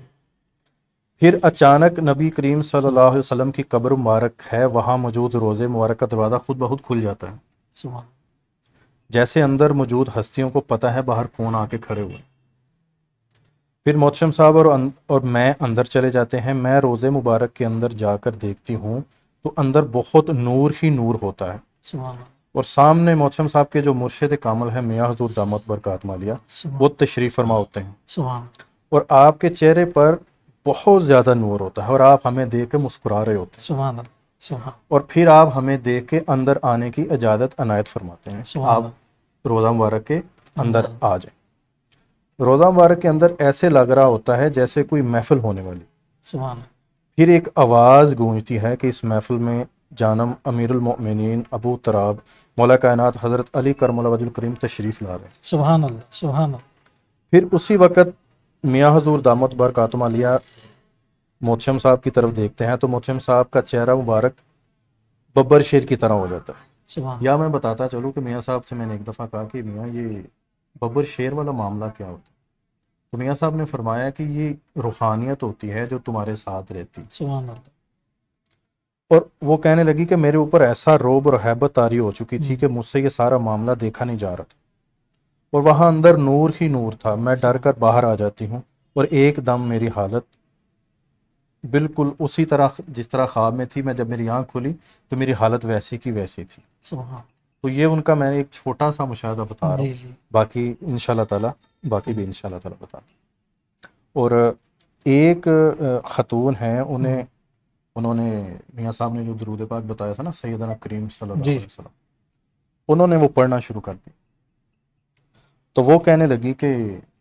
फिर अचानक नबी करीम सल्लल्लाहु अलैहि वसल्लम की कब्र मुबारक है वहाँ मौजूद रोज़े मुबारक का दरवाज़ा खुद बहुत खुल जाता है जैसे अंदर मौजूद हस्तियों को पता है बाहर कौन आके खड़े हुए फिर मोचम साहब और अं-, और मैं अंदर चले जाते हैं मैं रोज़े मुबारक के अंदर जाकर देखती हूँ तो अंदर बहुत नूर ही नूर होता है और सामने मोहसम साहब के जो मुर्शद कामल है मियाँ हजूर दामद बरकत मालिया वो तशरीफ़ फरमा होते हैं और आपके चेहरे पर बहुत ज़्यादा नूर होता है और आप हमें देख के मुस्कुरा रहे होते हैं और फिर आप हमें देख के अंदर आने की इजाज़त अनायत फरमाते हैं आप रोज़ा मुबारक के अंदर आ जाए रोज़ा मुबारक के अंदर ऐसे लग रहा होता है जैसे कोई महफिल होने वाली फिर एक आवाज़ गूंजती है कि इस महफिल में जानम अमीरमिन अबू तराब मौला कायनात हज़रत अली करमल करीम तशरीफ़ ला रहे फिर उसी वक्त मियाँ हजूर दामद बर कातमालिया मोतशम साहब की तरफ देखते हैं तो मोतशम साहब का चेहरा मुबारक बब्बर शेर की तरह हो जाता है या मैं बताता चलूँ कि मियाँ साहब से मैंने एक दफ़ा कहा कि मियाँ ये बबर शेर वाला मामला क्या होता है तो मियाँ साहब ने फरमाया कि ये रूहानियत होती है जो तुम्हारे साथ रहती और वो कहने लगी कि मेरे ऊपर ऐसा रोब और हैबत तारी हो चुकी थी हम्म। कि मुझसे ये सारा मामला देखा नहीं जा रहा था और वहाँ अंदर नूर ही नूर था मैं डर कर बाहर आ जाती हूँ और एकदम मेरी हालत बिल्कुल उसी तरह जिस तरह ख्वाब में थी मैं जब मेरी आँख खुली तो मेरी हालत वैसी की वैसी थी तो ये उनका मैंने एक छोटा सा मुशाह बता रहा हूँ बाकी इन ताला बाकी भी इन ताला बताती और एक ख़तून हैं उन्हें हम्म। उन्होंने मियाँ साहब ने जो दरूद पाक बताया था ना सैदना करीम वसल्लम उन्होंने वो पढ़ना शुरू कर दी तो वो कहने लगी कि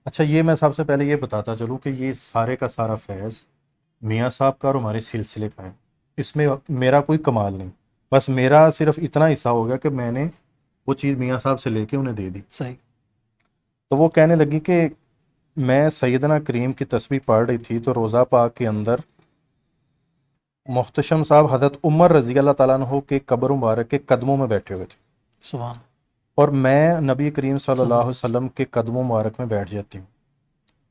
अच्छा ये मैं सबसे पहले ये बताता चलूँ कि ये सारे का सारा फैज़ मियाँ साहब का और हमारे सिलसिले का है इसमें मेरा कोई कमाल नहीं बस मेरा सिर्फ इतना हिस्सा हो गया कि मैंने वो चीज़ मियाँ साहब से लेके उन्हें दे दी सही तो वो कहने लगी कि मैं सैदना करीम की तस्वीर पढ़ रही थी तो रोज़ा पाक के अंदर मुख्तम साहब हजरत उमर रजी अल्लाह के कब्र मुबारक के कदमों में बैठे हुए थे और मैं नबी करीम सल्लल्लाहु वसल्लम के कदमों मुबारक में बैठ जाती हूँ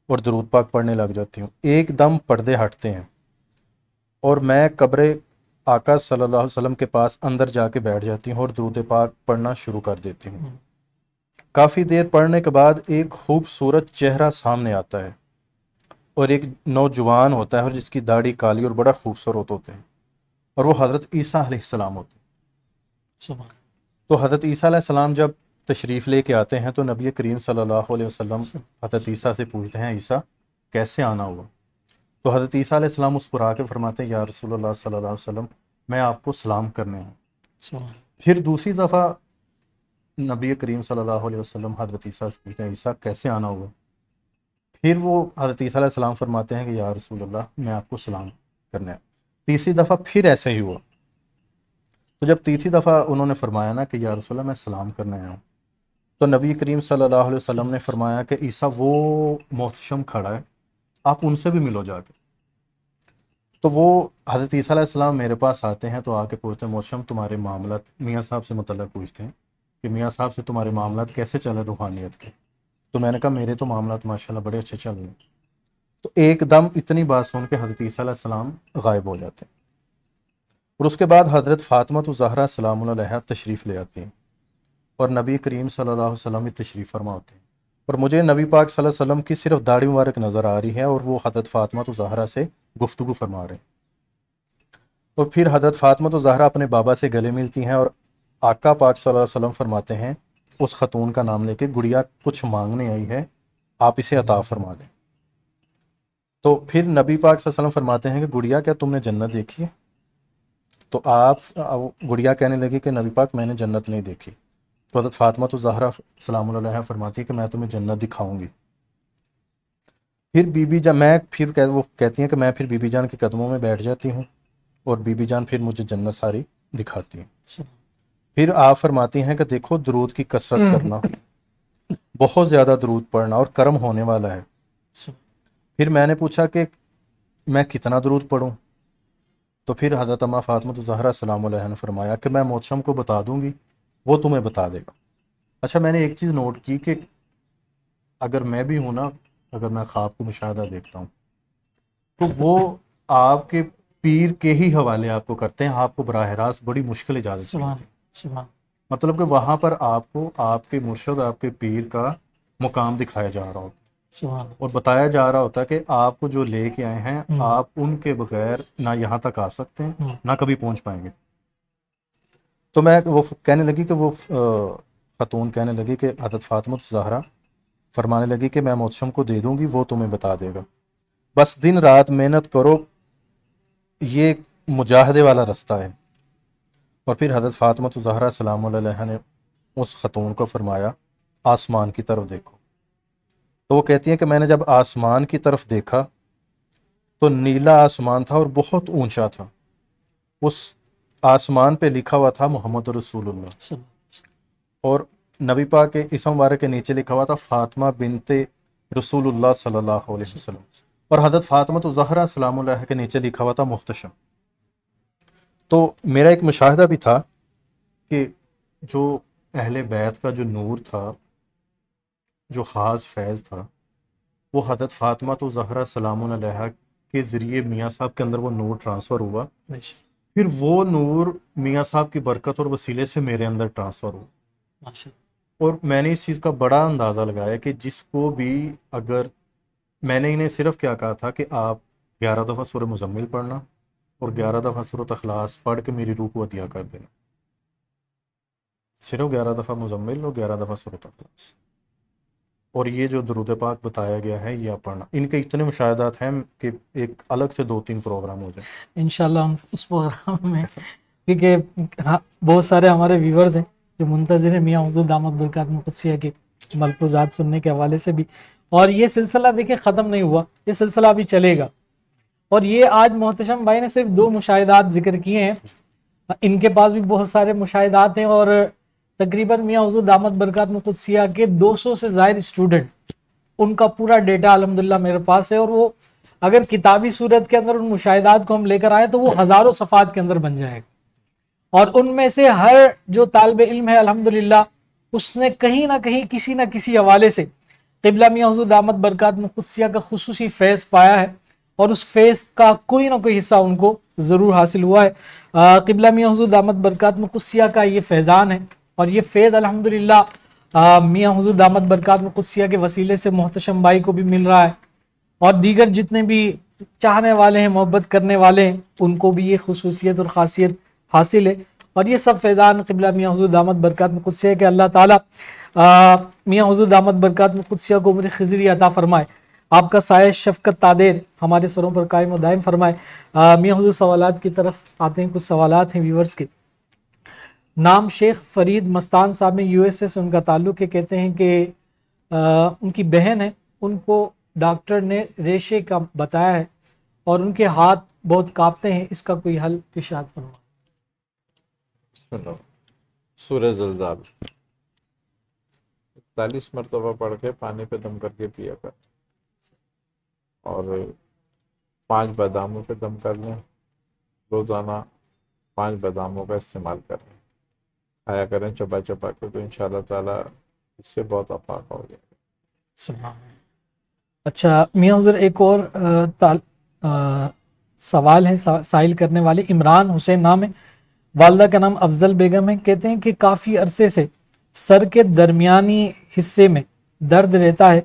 और दरूद पाक पढ़ने लग जाती हूँ एकदम पर्दे हटते हैं और मैं कब्र आका सल्लल्लाहु अलैहि वसल्लम के पास अंदर जाके बैठ जाती हूँ और दरूद पाक पढ़ना शुरू कर देती हूँ हम्म। काफ़ी देर पढ़ने के बाद एक खूबसूरत चेहरा सामने आता है और एक नौजवान होता है और जिसकी दाढ़ी काली और बड़ा खूबसूरत होते हैं और वो हज़रत ईसा सलाम होते हैं तो हज़रत ईसा सलाम जब तशरीफ़ ले आते हैं तो नबी करीम सल्लल्लाहु अलैहि वसल्लम हज़रत ईसा से पूछते हैं ईसा कैसे आना हुआ तो हज़रत ईसा उस पर आके फरमाते या रसूल सल्ला मैं आपको सलाम करने हूँ फिर दूसरी दफ़ा नबी करीम सल्ला वसम हज़रत ईसा ईसा कैसे आना होगा फिर वो हज़रत ईसा सलाम फरमाते हैं कि या रसूल मैं आपको सलाम करने तीसरी दफ़ा फिर ऐसे ही हुआ तो जब तीसरी दफ़ा उन्होंने फरमाया ना कि या रसूल मैं सलाम करने आया हूँ तो नबी करीम सल्लल्लाहु अलैहि वसल्लम ने फरमाया कि ईसा वो मोहतम खड़ा है आप उनसे भी मिलो जाके तो वो हज़रत ईसीम मेरे पास आते हैं तो आके पूछते हैं मौसम तुम्हारे मामला मियाँ साहब से मतलब पूछते हैं कि मियाँ साहब से तुम्हारे मामला कैसे चले रूहानियत के तो मैंने कहा मेरे तो मामला माशाल्लाह बड़े अच्छे चल रहे हैं तो एकदम इतनी बात सुन के हज़रत ईसीम गायब हो जाते हैं और उसके बाद हज़रत फातमत ज़हरा सलाम तशरीफ़ ले आती हैं और नबी करीम सल्लल्लाहु अलैहि तशरीफ़ फरमा होते हैं और मुझे नबी पाक वसल्लम की सिर्फ दाढ़ी मुबारक नज़र आ रही है और वो हजरत फ़ातमा तो जहरा से गुफ्तु फरमा रहे हैं और तो फिर हजरत फ़ातमा तो जहरा अपने बाबा से गले मिलती हैं और आका पाक वसल्लम फरमाते हैं उस खतून का नाम लेके गुड़िया कुछ मांगने आई है आप इसे अता फरमा दें तो फिर नबी पाक वसल्लम फरमाते हैं कि गुड़िया क्या तुमने जन्नत देखी है तो आप गुड़िया कहने लगी कि नबी पाक मैंने जन्नत नहीं देखी तो हज़रत फातमा तो ज़हरा सलाम फरमाती है कि मैं तुम्हें जन्नत दिखाऊंगी फिर बीबी जान मैं फिर कह, वो कहती हैं कि मैं फिर बीबी जान के कदमों में बैठ जाती हूँ और बीबी जान फिर मुझे जन्नत सारी दिखाती हैं अच्छा। फिर आप फरमाती हैं कि देखो दरूद की कसरत हम्म। करना बहुत ज़्यादा दरूद पढ़ना और कर्म होने वाला है अच्छा। फिर मैंने पूछा कि मैं कितना दरूद पढ़ूँ तो फिर हज़रत अम्मा फ़ातमत तो ज़हरा सलाम ने फरमाया कि मैं मौसम को बता दूँगी वो तुम्हें बता देगा अच्छा मैंने एक चीज़ नोट की कि अगर मैं भी हूँ ना अगर मैं ख्वाब को मुशाह देखता हूँ तो वो आपके पीर के ही हवाले आपको करते हैं आपको बरह रास्त बड़ी मुश्किल इजाज़त मतलब कि वहाँ पर आपको आपके मुर्शद आपके पीर का मुकाम दिखाया जा रहा होता और बताया जा रहा होता है कि आपको जो लेके आए हैं हम्म। आप उनके बगैर ना यहाँ तक आ सकते हैं हम्म। ना कभी पहुँच पाएंगे तो मैं वो कहने लगी कि वो ख़तून कहने लगी कि हजरत फातमत तो जहरा फरमाने लगी कि मैं मौसम को दे दूँगी वो तुम्हें बता देगा बस दिन रात मेहनत करो ये मुजाहदे वाला रास्ता है और फिर हजरत फातमत तो जहरा सलाम ने उस ख़तून को फरमाया आसमान की तरफ देखो तो वो कहती हैं कि मैंने जब आसमान की तरफ देखा तो नीला आसमान था और बहुत ऊंचा था उस आसमान पे लिखा हुआ था मोहम्मद रसूलुल्लाह और नबी पा के इसम के नीचे लिखा हुआ था फातिमा बिनते रसूलुल्लाह सल्लल्लाहु अलैहि वसल्लम और हजरत फातिमा तो जहरा सलाम के नीचे लिखा हुआ था मुख्तम तो मेरा एक मुशाहिदा भी था कि जो अहल बैत का जो नूर था जो खास फैज़ था वो हजरत फातिमा तो जहरा सलाम के ज़रिए मियाँ साहब के अंदर वो नूर ट्रांसफ़र हुआ फिर वो नूर मियाँ साहब की बरकत और वसीले से मेरे अंदर ट्रांसफ़र हुआ और मैंने इस चीज़ का बड़ा अंदाज़ा लगाया कि जिसको भी अगर मैंने इन्हें सिर्फ क्या कहा था कि आप ग्यारह दफ़ा सुर मुजम्मिल पढ़ना और ग्यारह दफ़ा सुर अखलास पढ़ के मेरी रूह को अतिया कर देना सिर्फ ग्यारह दफ़ा मुजम्मिल और ग्यारह दफ़ा सुर तखलास और ये जो दरुद पाक बताया गया है ये आप पढ़ना इनके इतने मुशाहदात हैं कि एक अलग से दो तीन प्रोग्राम हो जाए इन उस प्रोग्राम में क्योंकि हाँ, बहुत सारे हमारे व्यूवर्स हैं जो मुंतजर हैं मियाँ हजूर दामद बरकत मुखसिया के मलफूजात सुनने के हवाले से भी और ये सिलसिला देखिए ख़त्म नहीं हुआ ये सिलसिला अभी चलेगा और ये आज मोहतशम भाई ने सिर्फ दो मुशाहदात जिक्र किए हैं इनके पास भी बहुत सारे मुशाहदात हैं और तकरीबन मियाँ हजूर दामद बरकत में खुद सिया के 200 से जायद स्टूडेंट उनका पूरा डेटा अलहमदिल्ला मेरे पास है और वो अगर किताबी सूरत के अंदर उन मुशाहदात को हम लेकर आए तो वो हज़ारों सफ़ात के अंदर बन जाएगा और उनमें से हर जो तालब इल्म है अलहमदिल्ला उसने कहीं ना कहीं किसी ना किसी हवाले से तबला मियाँ हजूर दामद बरकत मुखदसिया का खसूसी फैज़ पाया है और उस फेस का कोई ना कोई हिस्सा उनको ज़रूर हासिल हुआ है किबला मियाँ हजूर दामद बरकत मुखदसिया का ये फैज़ान है और ये फैज़ अल्हम्दुलिल्लाह मियाँ हजूर दामद बरकत कुदसिया के वसीले से मोहतशम भाई को भी मिल रहा है और दीगर जितने भी चाहने वाले हैं मोहब्बत करने वाले हैं उनको भी ये खसूसियत और खासियत हासिल है और ये सब फैज़ान कबला मियाँ हजूर दामद बरकत में कुदसिया के अल्लाह ताली मियाँ हजूर दामद बरकत कुदसिया को उम्र खजरी अता फरमाए आपका साय शफकत तादेर हमारे सरों पर कायम दायम फरमाए मियाँ हजूर सवालत की तरफ आते हैं कुछ सवालत हैं व्यूवर्स के नाम शेख फरीद मस्तान साहब में यूएसए से उनका ताल्लुक है कहते हैं कि उनकी बहन है उनको डॉक्टर ने रेशे का बताया है और उनके हाथ बहुत कांपते हैं इसका कोई हल इशाद फरमा सूरज जल्दाल इकतालीस मरतबा पढ़ के पानी पे दम करके पिया कर और पांच बादामों पे दम कर लें रोज़ाना पांच बादामों का इस्तेमाल कर लें खाया करें चबा चबा कर तो इन ताला इससे बहुत अफाक हो गया अच्छा मियाँ हजर एक और ताल, आ, सवाल है सा, साहिल करने वाले इमरान हुसैन नाम है वालदा का नाम अफजल बेगम है कहते हैं कि काफ़ी अरसे से सर के दरमियानी हिस्से में दर्द रहता है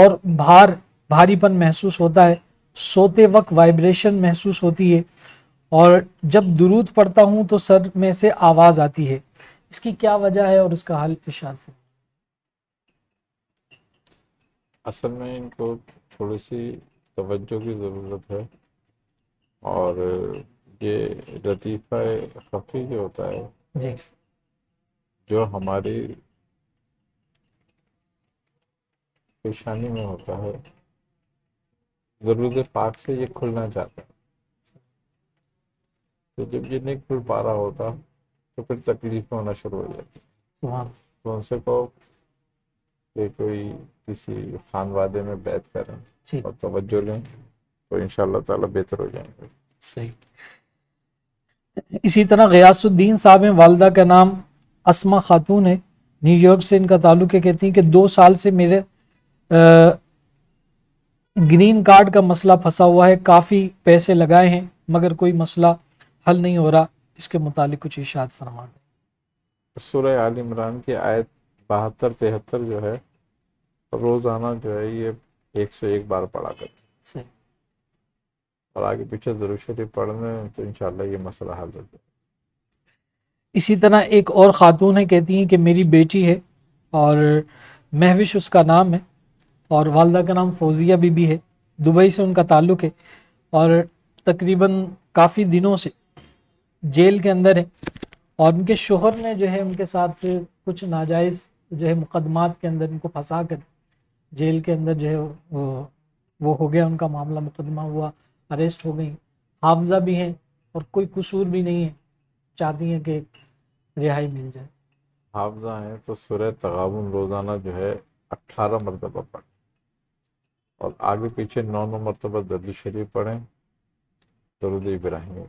और भार भारीपन महसूस होता है सोते वक्त वाइब्रेशन महसूस होती है और जब दुरूद पड़ता हूँ तो सर में से आवाज़ आती है इसकी क्या वजह है और इसका हल इशार असल में इनको थोड़ी सी तवज्जो की ज़रूरत है और ये लतीफ़ा खफी जो होता है जी जो हमारी पेशानी में होता है ज़रूरत पाक से ये खुलना चाहता है तो जब ये नहीं खुल पा रहा होता तो फिर तकलीफ होना शुरू हो जाती तो उनसे कहो कि कोई किसी खान वादे में बैठ करें और तवज्जो लें तो इन ताला बेहतर हो जाएंगे सही इसी तरह गयासुद्दीन साहब हैं वालदा का नाम असमा खातून है न्यूयॉर्क से इनका ताल्लुक है कहती हैं कि दो साल से मेरे आ, ग्रीन कार्ड का मसला फंसा हुआ है काफ़ी पैसे लगाए हैं मगर कोई मसला हल नहीं हो रहा इसके मुतालिक कुछ इशाद फरमा दें सूर्य आल इमरान की आयत बहत्तर तिहत्तर जो है रोज़ाना जो है ये एक सौ एक बार पढ़ा करते और आगे पीछे जरूर पढ़ने तो इन ये मसला हल हो जाए इसी तरह एक और ख़ातून है कहती हैं कि मेरी बेटी है और महविश उसका नाम है और वालदा का नाम फौजिया बीबी है दुबई से उनका ताल्लुक़ है और तकरीबन काफ़ी दिनों से जेल के अंदर है और उनके शोहर ने जो है उनके साथ कुछ नाजायज़ जो है मुकदमात के अंदर उनको फंसा कर जेल के अंदर जो है वो, वो हो गया उनका मामला मुकदमा हुआ अरेस्ट हो गई हाफजा भी हैं और कोई कसूर भी नहीं है चाहती हैं कि रिहाई मिल जाए हाफजा हैं तो सुरह तगाबन रोज़ाना जो है अट्ठारह मरतबा पढ़ें और आगे पीछे नौ नौ मरतबा दर्द शरीफ पढ़ें दरुद इब्राहिम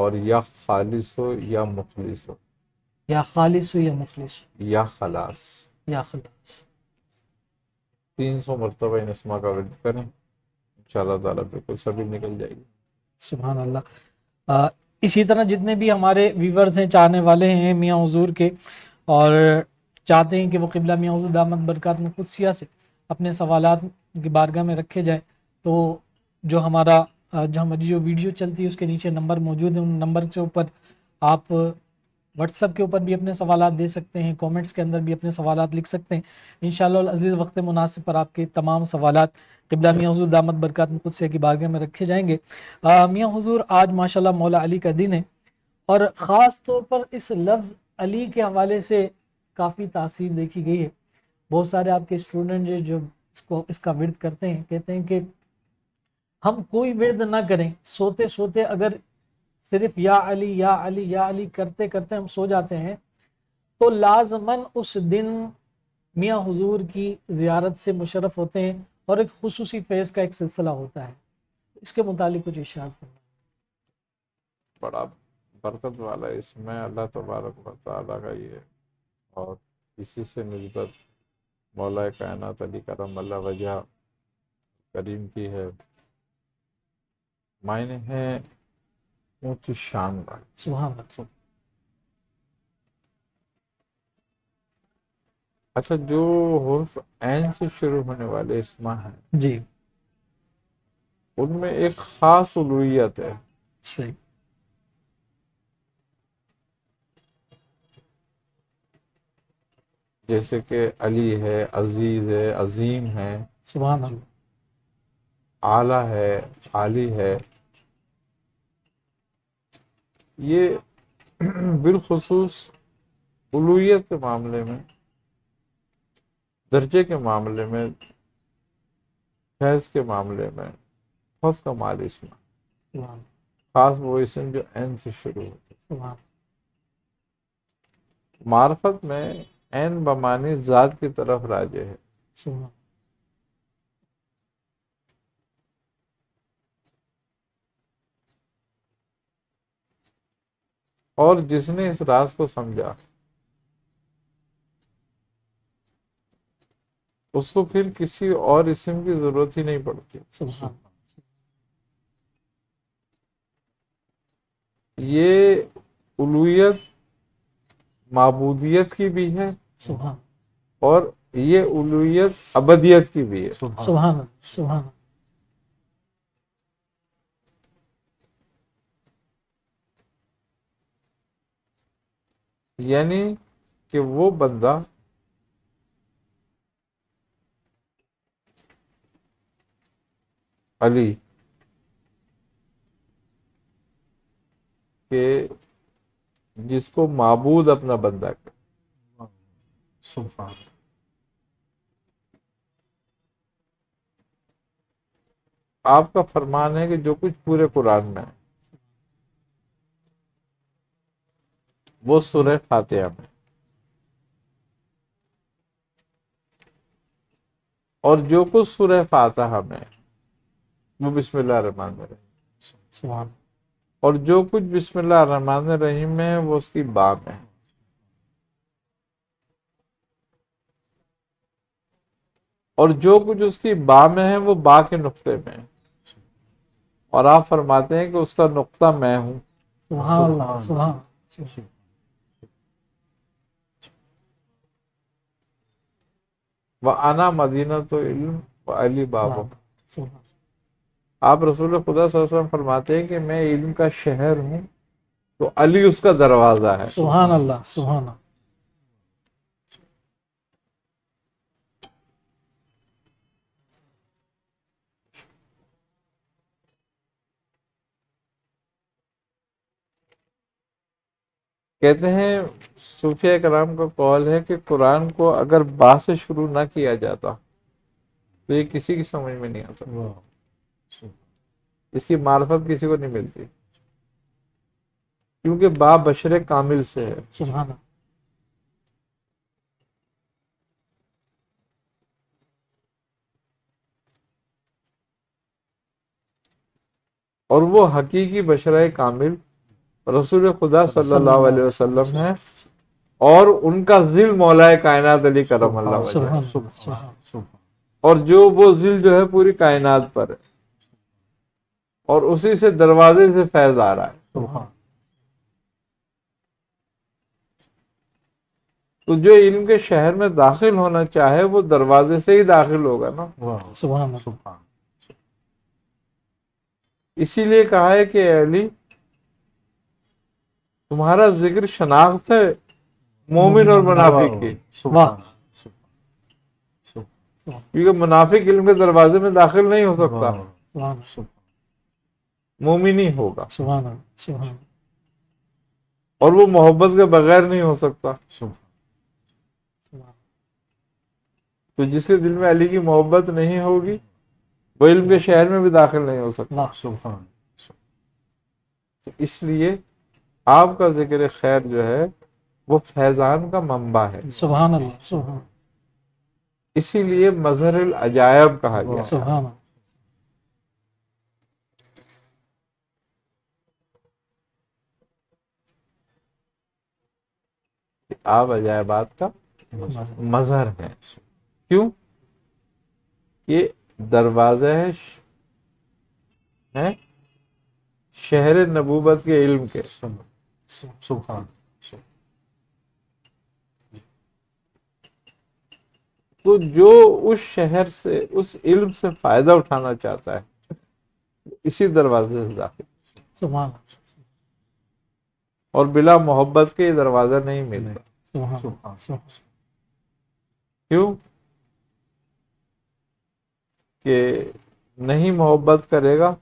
और या खालिश हो या मुखलिस हो या खालिश हो या मुखलिस हो या खलास या खलास तीन सौ मरतबा इन इसमा का वर्द करें इन ताला बिल्कुल सभी निकल जाएगी सुबह अल्लाह इसी तरह जितने भी हमारे व्यूवर्स हैं चाहने वाले हैं मियाँ हजूर के और चाहते हैं कि वो किबला मियाँ हजूर दामद बरकत में खुदसिया से अपने सवाल की बारगाह में रखे जाएँ तो जो हमारा जो हमारी जो वीडियो चलती है उसके नीचे नंबर मौजूद है उन नंबर के ऊपर आप व्हाट्सअप के ऊपर भी अपने सवाल दे सकते हैं कमेंट्स के अंदर भी अपने सवाल लिख सकते हैं इन अजीज़ वक्त मुनासिब पर आपके तमाम सवाल किबला मियाँ हजूर दामद बरकत कुछ की बारगे में रखे जाएंगे मियाँ हजूर आज माशा मौला अली का दिन है और ख़ास तौर पर इस लफ्ज़ अली के हवाले से काफ़ी तासीर देखी गई है बहुत सारे आपके स्टूडेंट जो इसको इसका विरद करते हैं कहते हैं कि हम कोई विरद ना करें सोते सोते अगर सिर्फ या अली या अली या अली करते करते हम सो जाते हैं तो लाजमन उस दिन मियाँ हुजूर की ज़ियारत से मुशरफ होते हैं और एक खसूसी फेज़ का एक सिलसिला होता है इसके मुतालिक कुछ इशार करना बड़ा बरकत वाला इसमें अल्लाह तबारक वाली का ये और इसी से नस्बत मौला कायनत अली करम अल्लाह वजह करीम की है मायने हैं ऊंची शान का सुहावत अच्छा जो हर्फ एन से शुरू होने वाले इसमा है जी उनमें एक खास उलूयत है सही जैसे कि अली है अजीज है अजीम है सुभान सुबह आला है आली है ये बिलखसूस उलूत के मामले में दर्जे के मामले में फैज के मामले में फौज का माल इसमें खास वो इसम जो एन से शुरू होते मार्फत में एन बमानी ज़ात की तरफ राजे है और जिसने इस राज को समझा उसको फिर किसी और इसम की जरूरत ही नहीं पड़ती ये उलूयत मबूदियत की भी है और ये उलूयत अबदियत की भी है सुभान सुभान यानी कि वो बंदा अली के जिसको माबूद अपना बंदा कर आपका फरमान है कि जो कुछ पूरे कुरान में है वो सूर्य फातिहा में और जो कुछ सूर्य फातिहा में वो बिस्मिल्लाह रहमान रहीम और जो कुछ बिस्मिल्लाह रहमान रहीम में वो उसकी बा में और जो कुछ उसकी बा में है वो बा के नुक्ते में और आप फरमाते हैं कि उसका नुक्ता मैं हूं सुभान सुभान। हूँ व आना मदीना तो इल्म अली बाबा हाँ, आप रसूल खुदा वसल्लम फरमाते हैं कि मैं इल्म का शहर हूँ तो अली उसका दरवाज़ा है सुहान अल्लाह सुहाना कहते हैं सूफिया कराम का कॉल है कि कुरान को अगर बा से शुरू ना किया जाता तो ये किसी की समझ में नहीं आता इसकी मार्फत किसी को नहीं मिलती क्योंकि बा बशर कामिल से है और वो हकीकी बशर कामिल रसूल खुदा सल्लल्लाहु अलैहि वसल्लम है और उनका जिल मौलाए कायनात अली करम अल्लाह और जो वो जिल जो है पूरी कायनात पर है और उसी से दरवाजे से फैज आ रहा है तो जो इल्म के शहर में दाखिल होना चाहे वो दरवाजे से ही दाखिल होगा ना सुबह इसीलिए कहा है कि अली तुम्हारा जिक्र शनाख्त है मोमिन और मुनाफिक की क्योंकि मुनाफिक इल्म के दरवाजे में दाखिल नहीं हो सकता मोमिन ही होगा और वो मोहब्बत के बगैर नहीं हो सकता तो जिसके दिल में अली की मोहब्बत नहीं होगी वो इल्म के शहर में भी दाखिल नहीं हो सकता तो इसलिए आपका जिक्र खैर जो है वो फैजान का मंबा है सुभान अल्लाह इसीलिए मजहर अजायब कहा गया सुबहान आप अजायबात का मजहर है क्यों ये दरवाजा है शहर नबूबत के इल्म के सुभान तो जो उस शहर से उस इल्म से फायदा उठाना चाहता है इसी दरवाजे से दाखिल सुभान और बिला मोहब्बत के दरवाजा नहीं मिले क्यों कि नहीं मोहब्बत करेगा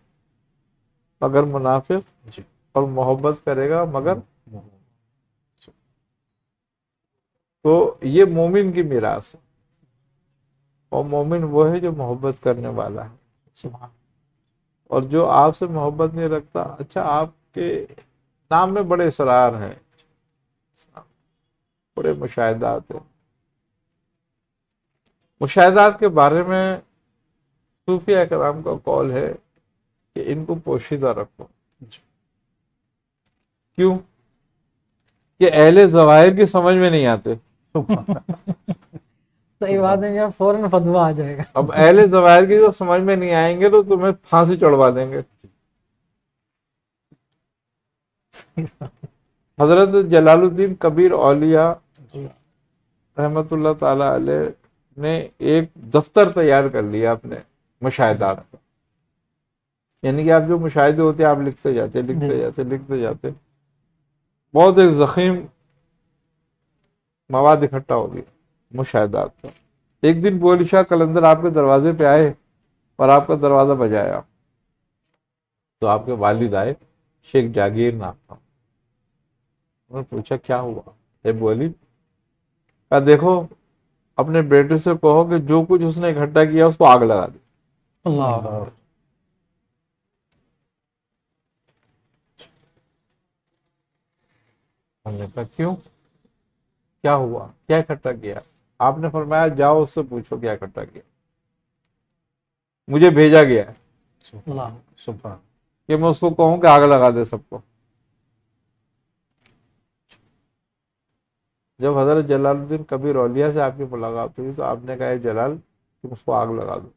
अगर मुनाफिक जी और मोहब्बत करेगा मगर तो ये मोमिन की मिरास है और मोमिन वो है जो मोहब्बत करने वाला है और जो आपसे मोहब्बत नहीं रखता अच्छा आपके नाम में बड़े इसरार हैं बड़े मुशाहदात हैं मुशाहदात के बारे में सूफिया कराम का कॉल है कि इनको पोशीदा रखो क्यों कि अहले जवाहिर की समझ में नहीं आते सही बात है यार फौरन फतवा आ जाएगा अब अहले जवाहिर की जो तो समझ में नहीं आएंगे तो तुम्हें फांसी चढ़वा देंगे हजरत जलालुद्दीन कबीर औलिया रहमतुल्लाह ताला ने एक दफ्तर तैयार कर लिया अपने मुशाहदात यानी कि आप जो मुशाहे होते हैं आप लिखते जाते लिखते जाते लिखते जाते बहुत एक ज़ख़ीम मवाद इकट्ठा हो गया मुशाहदात का एक दिन बोली शाह कलंदर आपके दरवाजे पे आए और आपका दरवाज़ा बजाया तो आपके वालिद आए शेख जागीर नाम था उन्होंने पूछा क्या हुआ हे बोली क्या देखो अपने बेटे से कहो कि जो कुछ उसने इकट्ठा किया उसको आग लगा दे हमने कहा क्यों क्या हुआ क्या इकट्ठा किया आपने फरमाया जाओ उससे पूछो क्या इकट्ठा किया मुझे भेजा गया है सुबह कि मैं उसको कहूं कि आग लगा दे सबको जब हजरत जलालुद्दीन कभी रौलिया से आपकी मुलाकात हुई तो आपने कहा जलाल तुम उसको आग लगा दो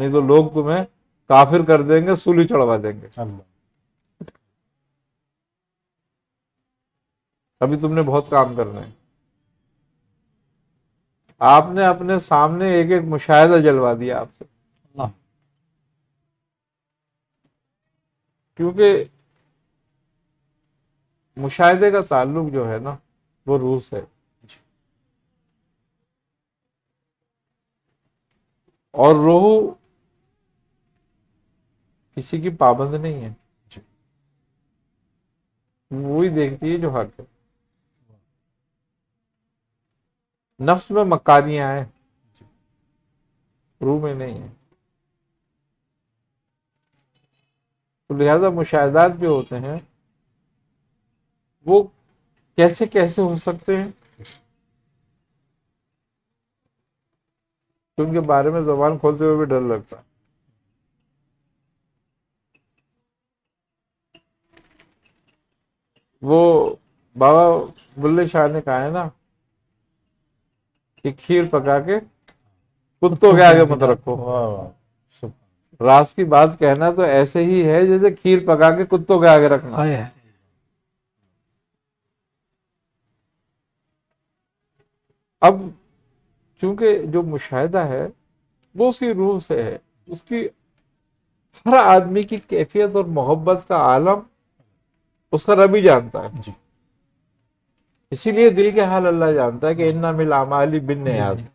नहीं तो लोग तुम्हें काफिर कर देंगे सूली चढ़वा देंगे अल्लाह अभी तुमने बहुत काम करना है आपने अपने सामने एक एक मुशाहिदा जलवा दिया आपसे क्योंकि मुशाहिदे का ताल्लुक जो है ना वो रूस है और रोहू किसी की पाबंद नहीं है वो ही देखती है जो हक है नफ्स में मकारियां हैं रूह में नहीं है तो लिहाजा मुशाहदात जो होते हैं वो कैसे कैसे हो सकते हैं तो उनके बारे में जबान खोलते हुए भी डर लगता है वो बाबा बुल्ले शाह ने कहा है ना कि खीर पका के कुत्तों के आगे मत रखो रास की बात कहना तो ऐसे ही है जैसे खीर पका के कुत्तों के आगे रखना अब चूंकि जो मुशाहिदा है वो उसकी रूह से है उसकी हर आदमी की कैफियत और मोहब्बत का आलम उसका रबी जानता है जी इसीलिए दिल के हाल अल्लाह जानता है कि इन्ना मिल अमाली बिन याद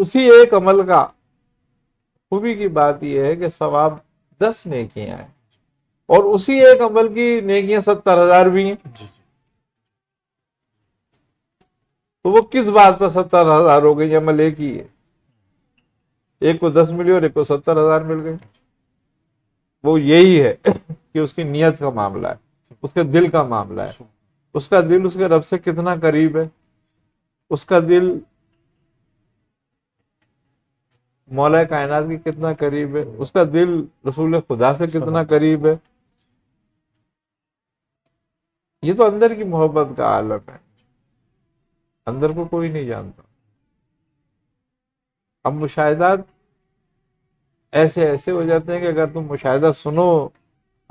उसी एक अमल का खूबी की बात यह है कि सवाब दस नेकियां हैं और उसी एक अमल की नेकियां सत्तर हजार भी हैं तो वो किस बात पर सत्तर हजार हो गई अमल एक ही है एक को दस मिली और एक को सत्तर हजार मिल गई वो यही है कि उसकी नियत का मामला है उसके दिल का मामला है उसका दिल उसके रब से कितना करीब है उसका दिल मौला कायनात के कितना करीब है उसका दिल रसूल खुदा से कितना करीब है ये तो अंदर की मोहब्बत का आलम है अंदर को कोई नहीं जानता अब मुशाहदात ऐसे ऐसे हो जाते हैं कि अगर तुम मुशाह सुनो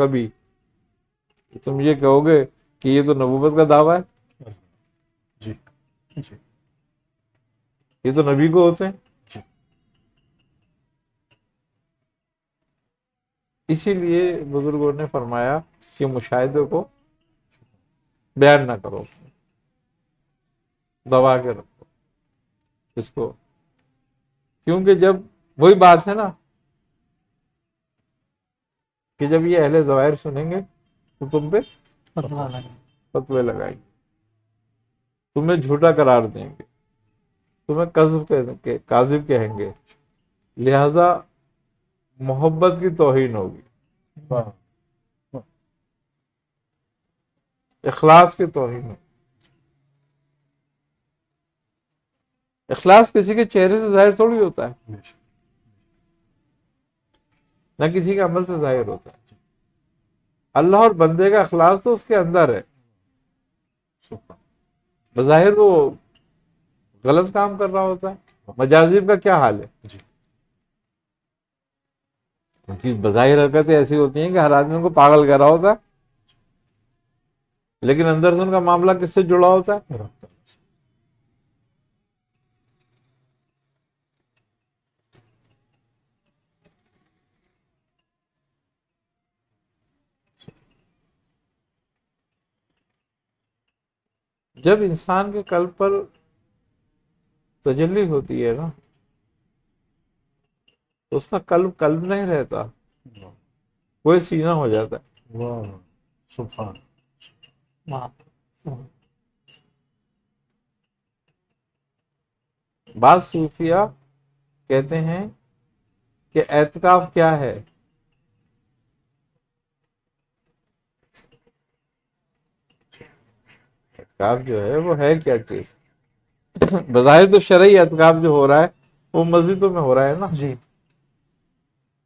कभी तुम ये कहोगे कि ये तो नबूबत का दावा है जी जी ये तो नबी को होते हैं इसीलिए बुजुर्गों ने फरमाया कि मुशाहिदे को बयान ना करो दबा के रखो इसको क्योंकि जब वही बात है ना कि जब ये अहले जवायर सुनेंगे तो तुम पे फतवे लगाएंगे तुम्हें झूठा करार देंगे तुम्हें कजब कहेंगे काजिब कहेंगे लिहाजा मोहब्बत की तोहीन होगी इखलास की तोहीन होगी इखलास किसी के चेहरे से जाहिर थोड़ी होता है ना किसी के अमल से जाहिर होता है अल्लाह और बंदे का अखलास तो उसके अंदर है बज़ाहिर वो गलत काम कर रहा होता है मजाजिब का क्या हाल है उनकी बज़ाहिर हरकतें ऐसी होती हैं कि हर आदमी उनको पागल कर रहा होता है लेकिन अंदर से उनका मामला किससे जुड़ा होता है जब इंसान के कल्प पर तजल्ली होती है ना तो उसका कल्ब कल्ब नहीं रहता वो सीना हो जाता है बात सूफिया कहते हैं कि एतकाफ क्या है एहतिकाफ जो है वो है क्या चीज़ बाहिर तो शरा एहतिकाफ जो हो रहा है वो मस्जिदों में हो रहा है ना जी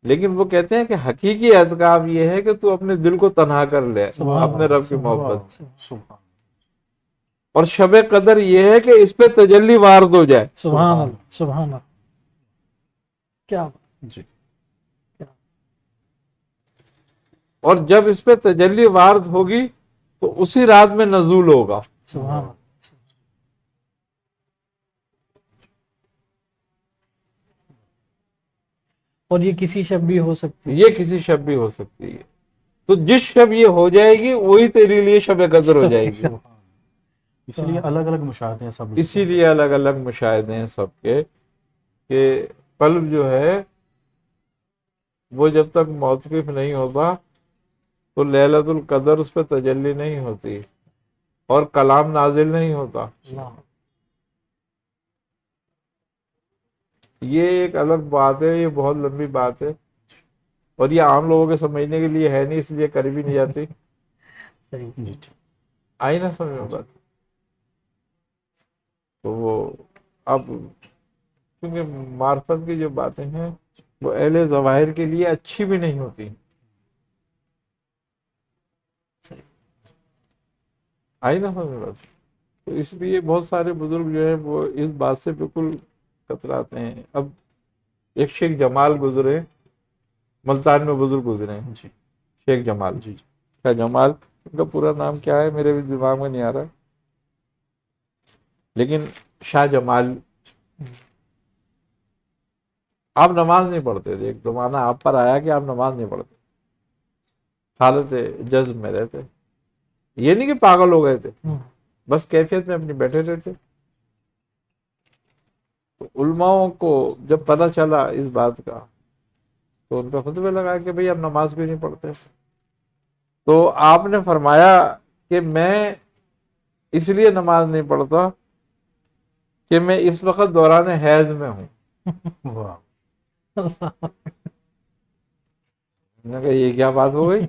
लेकिन वो कहते हैं कि हकीकी एहतिकाफ ये है कि तू अपने दिल को तनहा कर ले अपने रब की मोहब्बत और शब कदर ये है कि इस पे तजल्ली वारद हो जाए सुबह क्या जी और जब इस पे तजल्ली वार्द होगी तो उसी रात में नजूल होगा हाँ। हाँ। और ये किसी शब्द भी हो सकती है ये किसी शब भी हो सकती है तो जिस शब्द ये हो जाएगी वही तेरे लिए शब्द कदर हो जाएगी इसीलिए हाँ। अलग अलग मुशाहदे हैं सब इसीलिए अलग अलग मुशाहदे हैं सबके के कल्ब जो है वो जब तक मौतकफ नहीं होता तो लैलतुल कदर उस पर तजली नहीं होती और कलाम नाजिल नहीं होता ये एक अलग बात है ये बहुत लंबी बात है और ये आम लोगों के समझने के लिए है नहीं इसलिए करी भी नहीं जाती आई ना समझ में बात तो वो अब क्योंकि मार्फत की जो बातें हैं वो अहले जवाहिर के लिए अच्छी भी नहीं होती आई ना हमें तो इसलिए बहुत सारे बुजुर्ग जो है वो इस बात से बिल्कुल कतराते हैं अब एक शेख जमाल गुजरे मुल्तान में बुजुर्ग गुजरे हैं जी शेख जमाल जी क्या जमाल उनका पूरा नाम क्या है मेरे भी दिमाग में नहीं आ रहा लेकिन शाह जमाल आप नमाज नहीं पढ़ते थे एक जमाना आप पर आया कि आप नमाज नहीं पढ़ते हालत जज्ब में रहते ये नहीं कि पागल हो गए थे हम्म। बस कैफियत में अपनी बैठे रहते तो उलमाओं को जब पता चला इस बात का तो उन पर में लगा कि भाई आप नमाज भी नहीं पढ़ते तो आपने फरमाया कि मैं इसलिए नमाज नहीं पढ़ता कि मैं इस वक्त दौरान हैज में हूं वाह ये क्या बात हो गई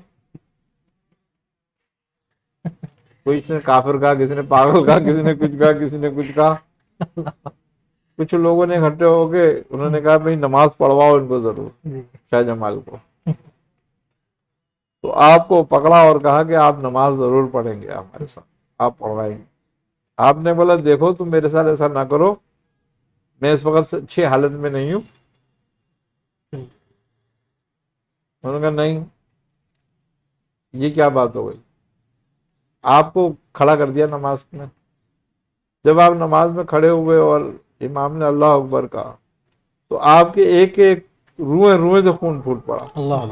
कोई ने काफिर कहा किसी ने पागल कहा किसी ने कुछ कहा किसी ने कुछ कहा कुछ लोगों ने इकट्ठे होके उन्होंने कहा भाई नमाज पढ़वाओ इनको जरूर शाह जमाल को तो आपको पकड़ा और कहा कि आप नमाज जरूर पढ़ेंगे हमारे साथ आप पढ़वाएंगे आपने बोला देखो तुम मेरे साथ ऐसा ना करो मैं इस वक्त अच्छी हालत में नहीं हूं उन्होंने कहा नहीं ये क्या बात हो गई आपको खड़ा कर दिया नमाज में जब आप नमाज में खड़े हुए और इमाम ने अल्लाह अकबर कहा तो आपके एक एक रुए रुए से खून फूट पड़ा अल्लाह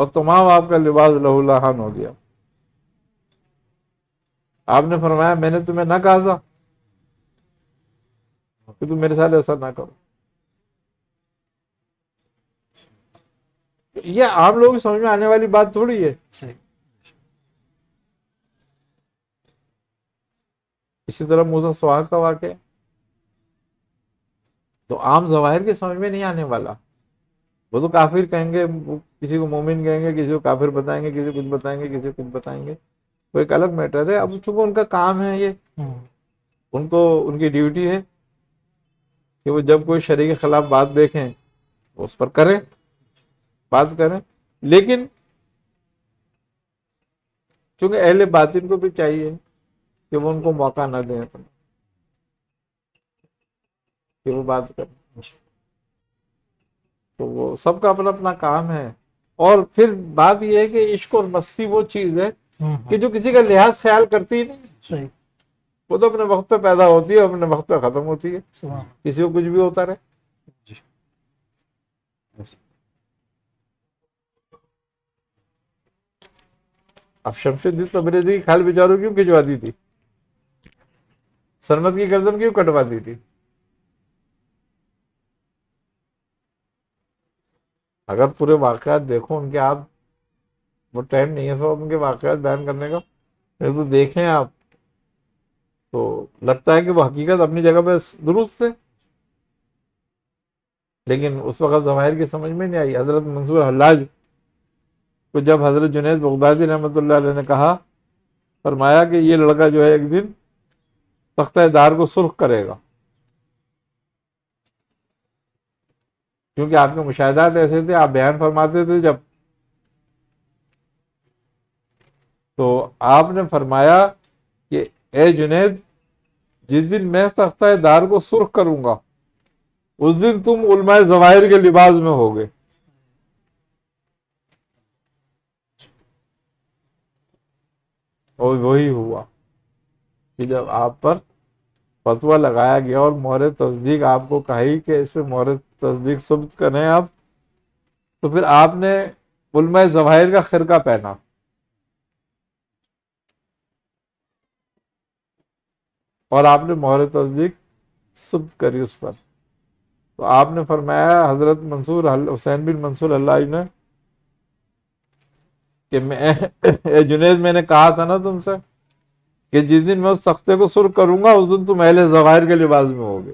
और तमाम आपका लिबास लहूलहान हो गया आपने फरमाया मैंने तुम्हें ना कहा था कि तुम मेरे साथ ऐसा ना करो ये आप की समझ में आने वाली बात थोड़ी है इसी तरह मूसा सुहाग का वाक़ तो आम जवाहिर के समझ में नहीं आने वाला वो तो काफिर कहेंगे किसी को मोमिन कहेंगे किसी को काफिर बताएंगे किसी को कुछ बताएंगे किसी को कुछ बताएंगे वो एक अलग मैटर है अब चूंकि उनका काम है ये हम्म। उनको उनकी ड्यूटी है कि वो जब कोई शरीर के खिलाफ बात देखें तो उस पर करें बात करें लेकिन चूंकि अहले बातिन को भी चाहिए कि वो उनको मौका ना दें तुम कि वो बात कर तो वो सबका अपना अपना काम है और फिर बात यह है कि इश्क और मस्ती वो चीज है हम्म, हम्म। कि जो किसी का लिहाज ख्याल करती नहीं सही वो तो अपने वक्त पे पैदा होती है अपने वक्त पे खत्म होती है किसी को कुछ भी होता रहे अब शमशुद्दीन तबरेजी खाल बेचारों क्यों खिंचवा दी थी सनमत की गर्दन क्यों कटवा दी थी अगर पूरे वाकयात देखो उनके आप वो टाइम नहीं है सब उनके वाकयात बयान करने का नहीं तो देखें आप तो लगता है कि वो हकीकत अपनी जगह पर दुरुस्त है लेकिन उस वक्त जवाहिर की समझ में नहीं आई हज़रत मंसूर हल्लाज को जब हज़रत जुनेद बगदादी रहमत ने कहा फरमाया कि ये लड़का जो है एक दिन तख्त दार को सुर्ख करेगा क्योंकि आपके मुशाहदात ऐसे थे आप बयान फरमाते थे जब तो आपने फरमाया कि ए जुनेद जिस दिन मैं तख्ता दार को सुर्ख करूंगा उस दिन तुम उलमाए जवाहिर के लिबास में होगे और वही हुआ कि जब आप पर फतवा लगाया गया और मोहर तस्दीक आपको कही कि इस पर मोहर तस्दीक सुब्त करें आप तो फिर आपने उलमा जवाहिर का खिरका पहना और आपने मोहर तस्दीक सुब्त करी उस पर तो आपने फरमाया हज़रत मंसूर हुसैन बिन मंसूर अल्लाह ने कि मैं जुनेद मैंने कहा था ना तुमसे कि जिस दिन मैं उस तख्ते को सुर करूंगा उस दिन तुम अहले जवाहिर के लिबास में होगे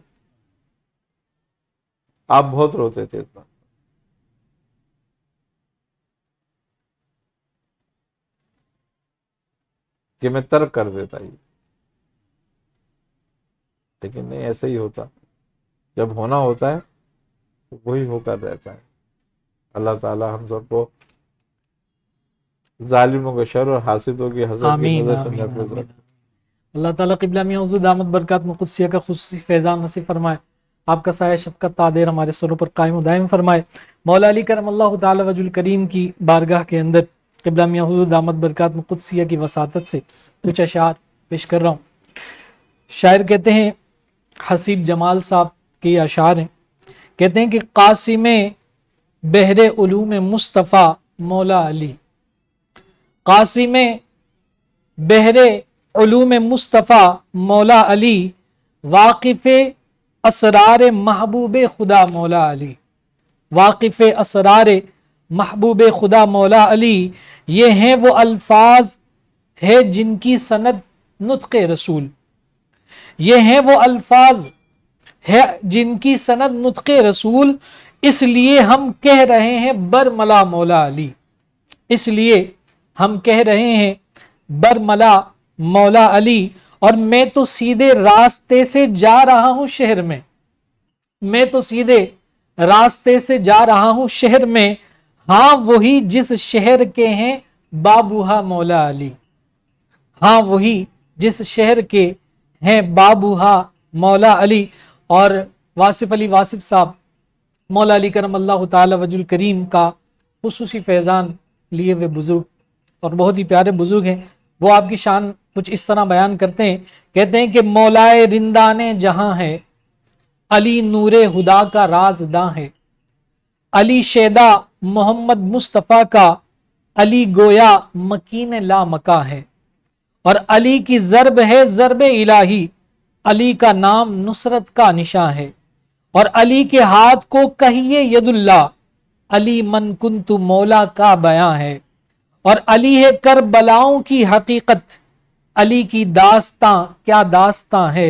आप बहुत रोते थे बात कि मैं तर्क कर देता ये लेकिन नहीं ऐसे ही होता जब होना होता है तो वही होकर रहता है अल्लाह ताला हम सबको जालिमों के शर और हासिदों की हसद की नजर से महफूज रखे अल्लाह ताला किबला मियाँ हजूद आमद बरकत मुकदसिया का खुशी फैज़ान नसीब फरमाए आपका साया शफकत तादेर हमारे सरों पर कायम दायम फरमाए मौला अली करम अल्लाह तजुल करीम की बारगाह के अंदर किबला मियाँ हजूद आमद बरकत मुकदसिया की वसात से कुछ अशार पेश कर रहा हूँ शायर कहते हैं हसीब जमाल साहब के अशार हैं कहते हैं कि कासिम बहर उलूम मुस्तफ़ा मौला अली कासिम बहरे उलूम मुस्तफ़ा मौला अली वाकिफ़ असरार महबूब खुदा मौला अली वाकिफ़ असरार महबूब खुदा मौला अली ये हैं वो अल्फाज है जिनकी सनद नुतक़ रसूल ये हैं वो अल्फाज है जिनकी सनद नुतक़ रसूल इसलिए हम कह रहे हैं बरमला मौला अली इसलिए हम कह रहे हैं बरमला मौला अली और मैं तो सीधे रास्ते से जा रहा हूं शहर में मैं तो सीधे रास्ते से जा रहा हूं शहर में हाँ वही जिस शहर के हैं बाबूहा मौला अली हाँ वही जिस शहर के हैं बाबूहा मौला अली और वासिफ अली वासिफ साहब मौला अली करम अल्लाह तजुल करीम का खसूसी फैज़ान लिए हुए बुज़ुर्ग और बहुत ही प्यारे बुज़ुर्ग हैं वो आपकी शान कुछ इस तरह बयान करते हैं कहते हैं कि मौलाए रिंदाने जहां है अली नूर हुदा का दा है अली शेदा मोहम्मद मुस्तफ़ा का अली गोया मकीन ला मका है और अली की ज़रब है ज़रब इलाही अली का नाम नुसरत का निशा है और अली के हाथ को कहिए यदुल्ला अली मन कुंतु मौला का बयां है और अली है बलाओं की हकीकत अली की दास्तां क्या दास्तां है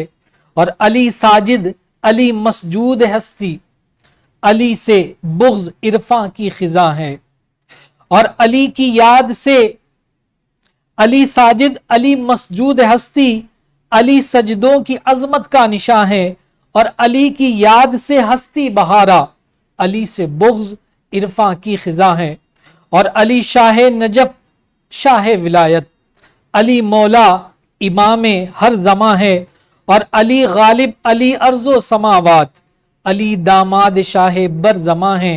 और अली साजिद अली मसजूद हस्ती अली से बुग्ज इरफा की खिजा है और अली की याद से अली साजिद अली मसजूद हस्ती अली सजदों की अजमत का निशा है और अली की याद से हस्ती बहारा अली से बुग्ज इरफा की खिजा है और अली शाह नजफ शाह विलायत अली मौला इमाम हर जमा है और अली गालिब अली अर्जो समावात अली दामाद शाह बर जमा है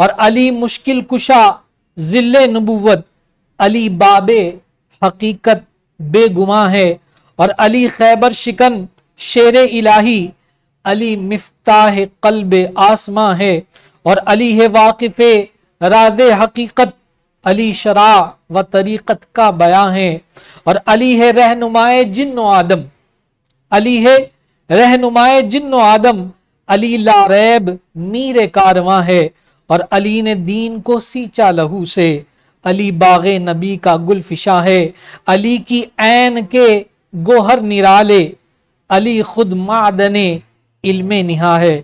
और अली मुश्किल कुशा जिल नबूवत अली बाबे हकीकत बेगुमा है और अली खैबर शिकन शेर इलाही अली मफ्ताह कल्ब आसमा है और अली है वाकिफ़ राज हकीकत अली शरा व तरीक़त का बयां है और अली है रहनुमाए जिन आदम अली है रहनुमाए जिन आदम अली लारैब मीर कारवा है और अली ने दीन को सींचा लहू से अली बाग नबी का गुलफिशा है अली की ऐन के गोहर निराले अली खुद मादने इल्मे निहा है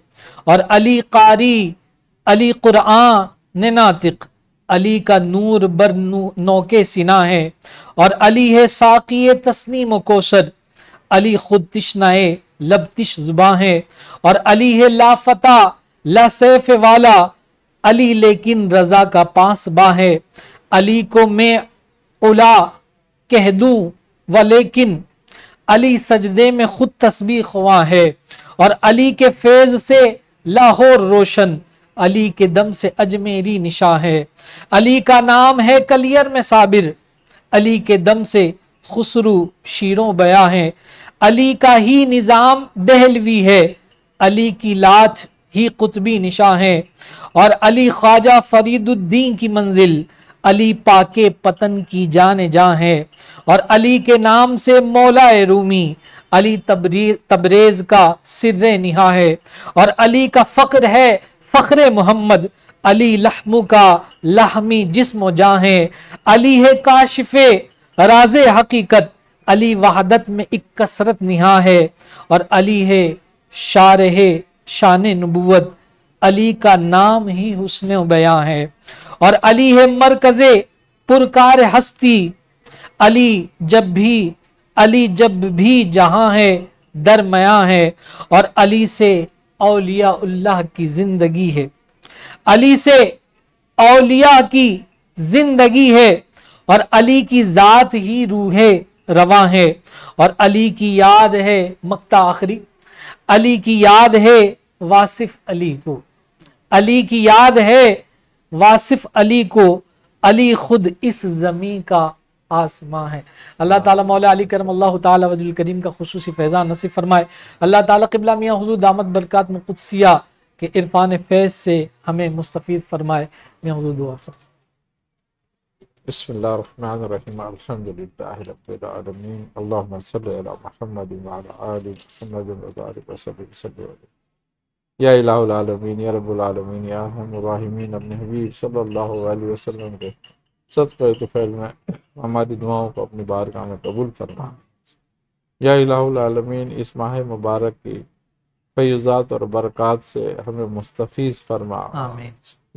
और अली कारी अली कुरआ नातिक अली का नूर बर नू, नौके सिना है और अली है साकी तस्नीम कोशर अली खुद तिश्नाए लब तिश जुबा है और अली है लाफता ला सैफ वाला अली लेकिन रजा का पास बा है अली को मैं उला कह दूं व लेकिन अली सजदे में खुद तस्बी हुआ है और अली के फैज से लाहौर रोशन अली के दम से अजमेरी निशा है अली का नाम है कलियर में साबिर अली के दम से खुसरू शीरों बया है अली का ही निज़ाम दहलवी है अली की लात ही कुतबी निशा है और अली ख्वाजा फरीदुद्दीन की मंजिल अली पाके पतन की जान जा है और अली के नाम से मौला रूमी अली तबरी तबरेज का सिर निहा है और अली का फ़क्र है फ़ख्र मोहम्मद अली लहमू का लहमी जिसम जहाँ अली है काशिफे राज हकीकत अली वहादत में एक कसरत निहा है और अली है शार है शान नबूत अली का नाम ही हुसन बयां है और अली है मरकज़ पुरकार हस्ती अली जब भी अली जब भी जहां है दरमया है और अली से अलियाल्लाह की जिंदगी है अली से अलिया की जिंदगी है और अली की ज़ात ही रूहे रवा है और अली की याद है मक्ता आखिरी अली की याद है वासिफ अली को अली की याद है वासिफ अली को अली खुद इस ज़मी का आसमां है अल्लाह ताला मौला अली करम अल्लाह ताला वजुल करीम का खसूस फैज़ा नसीब फरमाए अल्लाह ताला किबला मियाँ हजूर दामद बरकत मुकदसिया के इरफान फैज़ से हमें मुस्तफ़ फरमाए मैं हजूर दुआ फरमाए बसमीम या इलामीन या रबालमीन या रहमीन अपने हबीब सल्लल्लाहु अलैहि वसल्लम के सच कर तो फैल में हमारी दुआओं को अपनी बारगाह में कबूल फरमा या इलामीन इस माह मुबारक की फैज़ात और बरक़ात से हमें मुस्तफ़ फरमा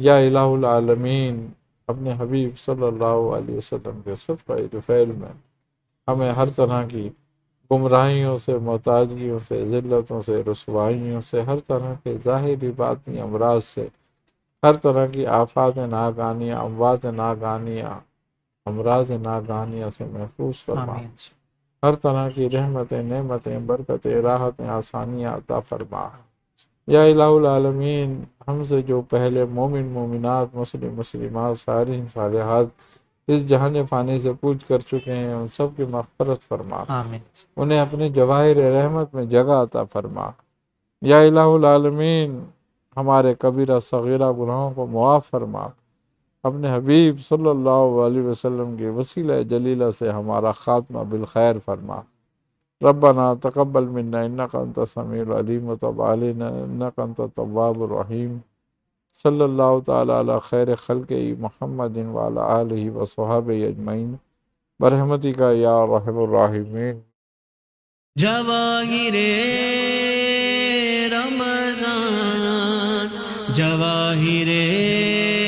या इलामीन अपने हबीब सल्लल्लाहु अलैहि वसल्लम के सदफ़ैल में हमें हर तरह की गुमराहियों से मोहताजगियों से ज़िल्तों से रसवाइयों से हर तरह के ज़ाहरी बाती अमराज से हर तरह की आफात नागानिया अमवात नागानिया अमराज नागानिया से महफूज फरमा हर तरह की रहमतें नमतें बरकतें राहतें आसानियाँ अता फरमा या हमसे जो पहले मोमिन मोमिनत मुस्लिम मुस्लिमात सारे सालहत इस जहान फ़ानी से पूछ कर चुके हैं उन सब की मफ़रत फरमा उन्हें अपने जवाहिर रहमत में जगह अता फरमा या हमारे कबीरा सगीरा गुनाहों को मुआफ़ फरमा अपने हबीब सल्लल्लाहु अलैहि वसल्लम के वसीला जलीला से हमारा ख़ात्मा बिलखैर फरमा रबना तकबल मन्ना इन्नकंत समीम तबालकंत तब्बाबरहीम सल्ला ताली खैर खल के महमद वाला वसहाब अजमैन बरहमती का या रहमरमिन जवाहिरे जवाहिरे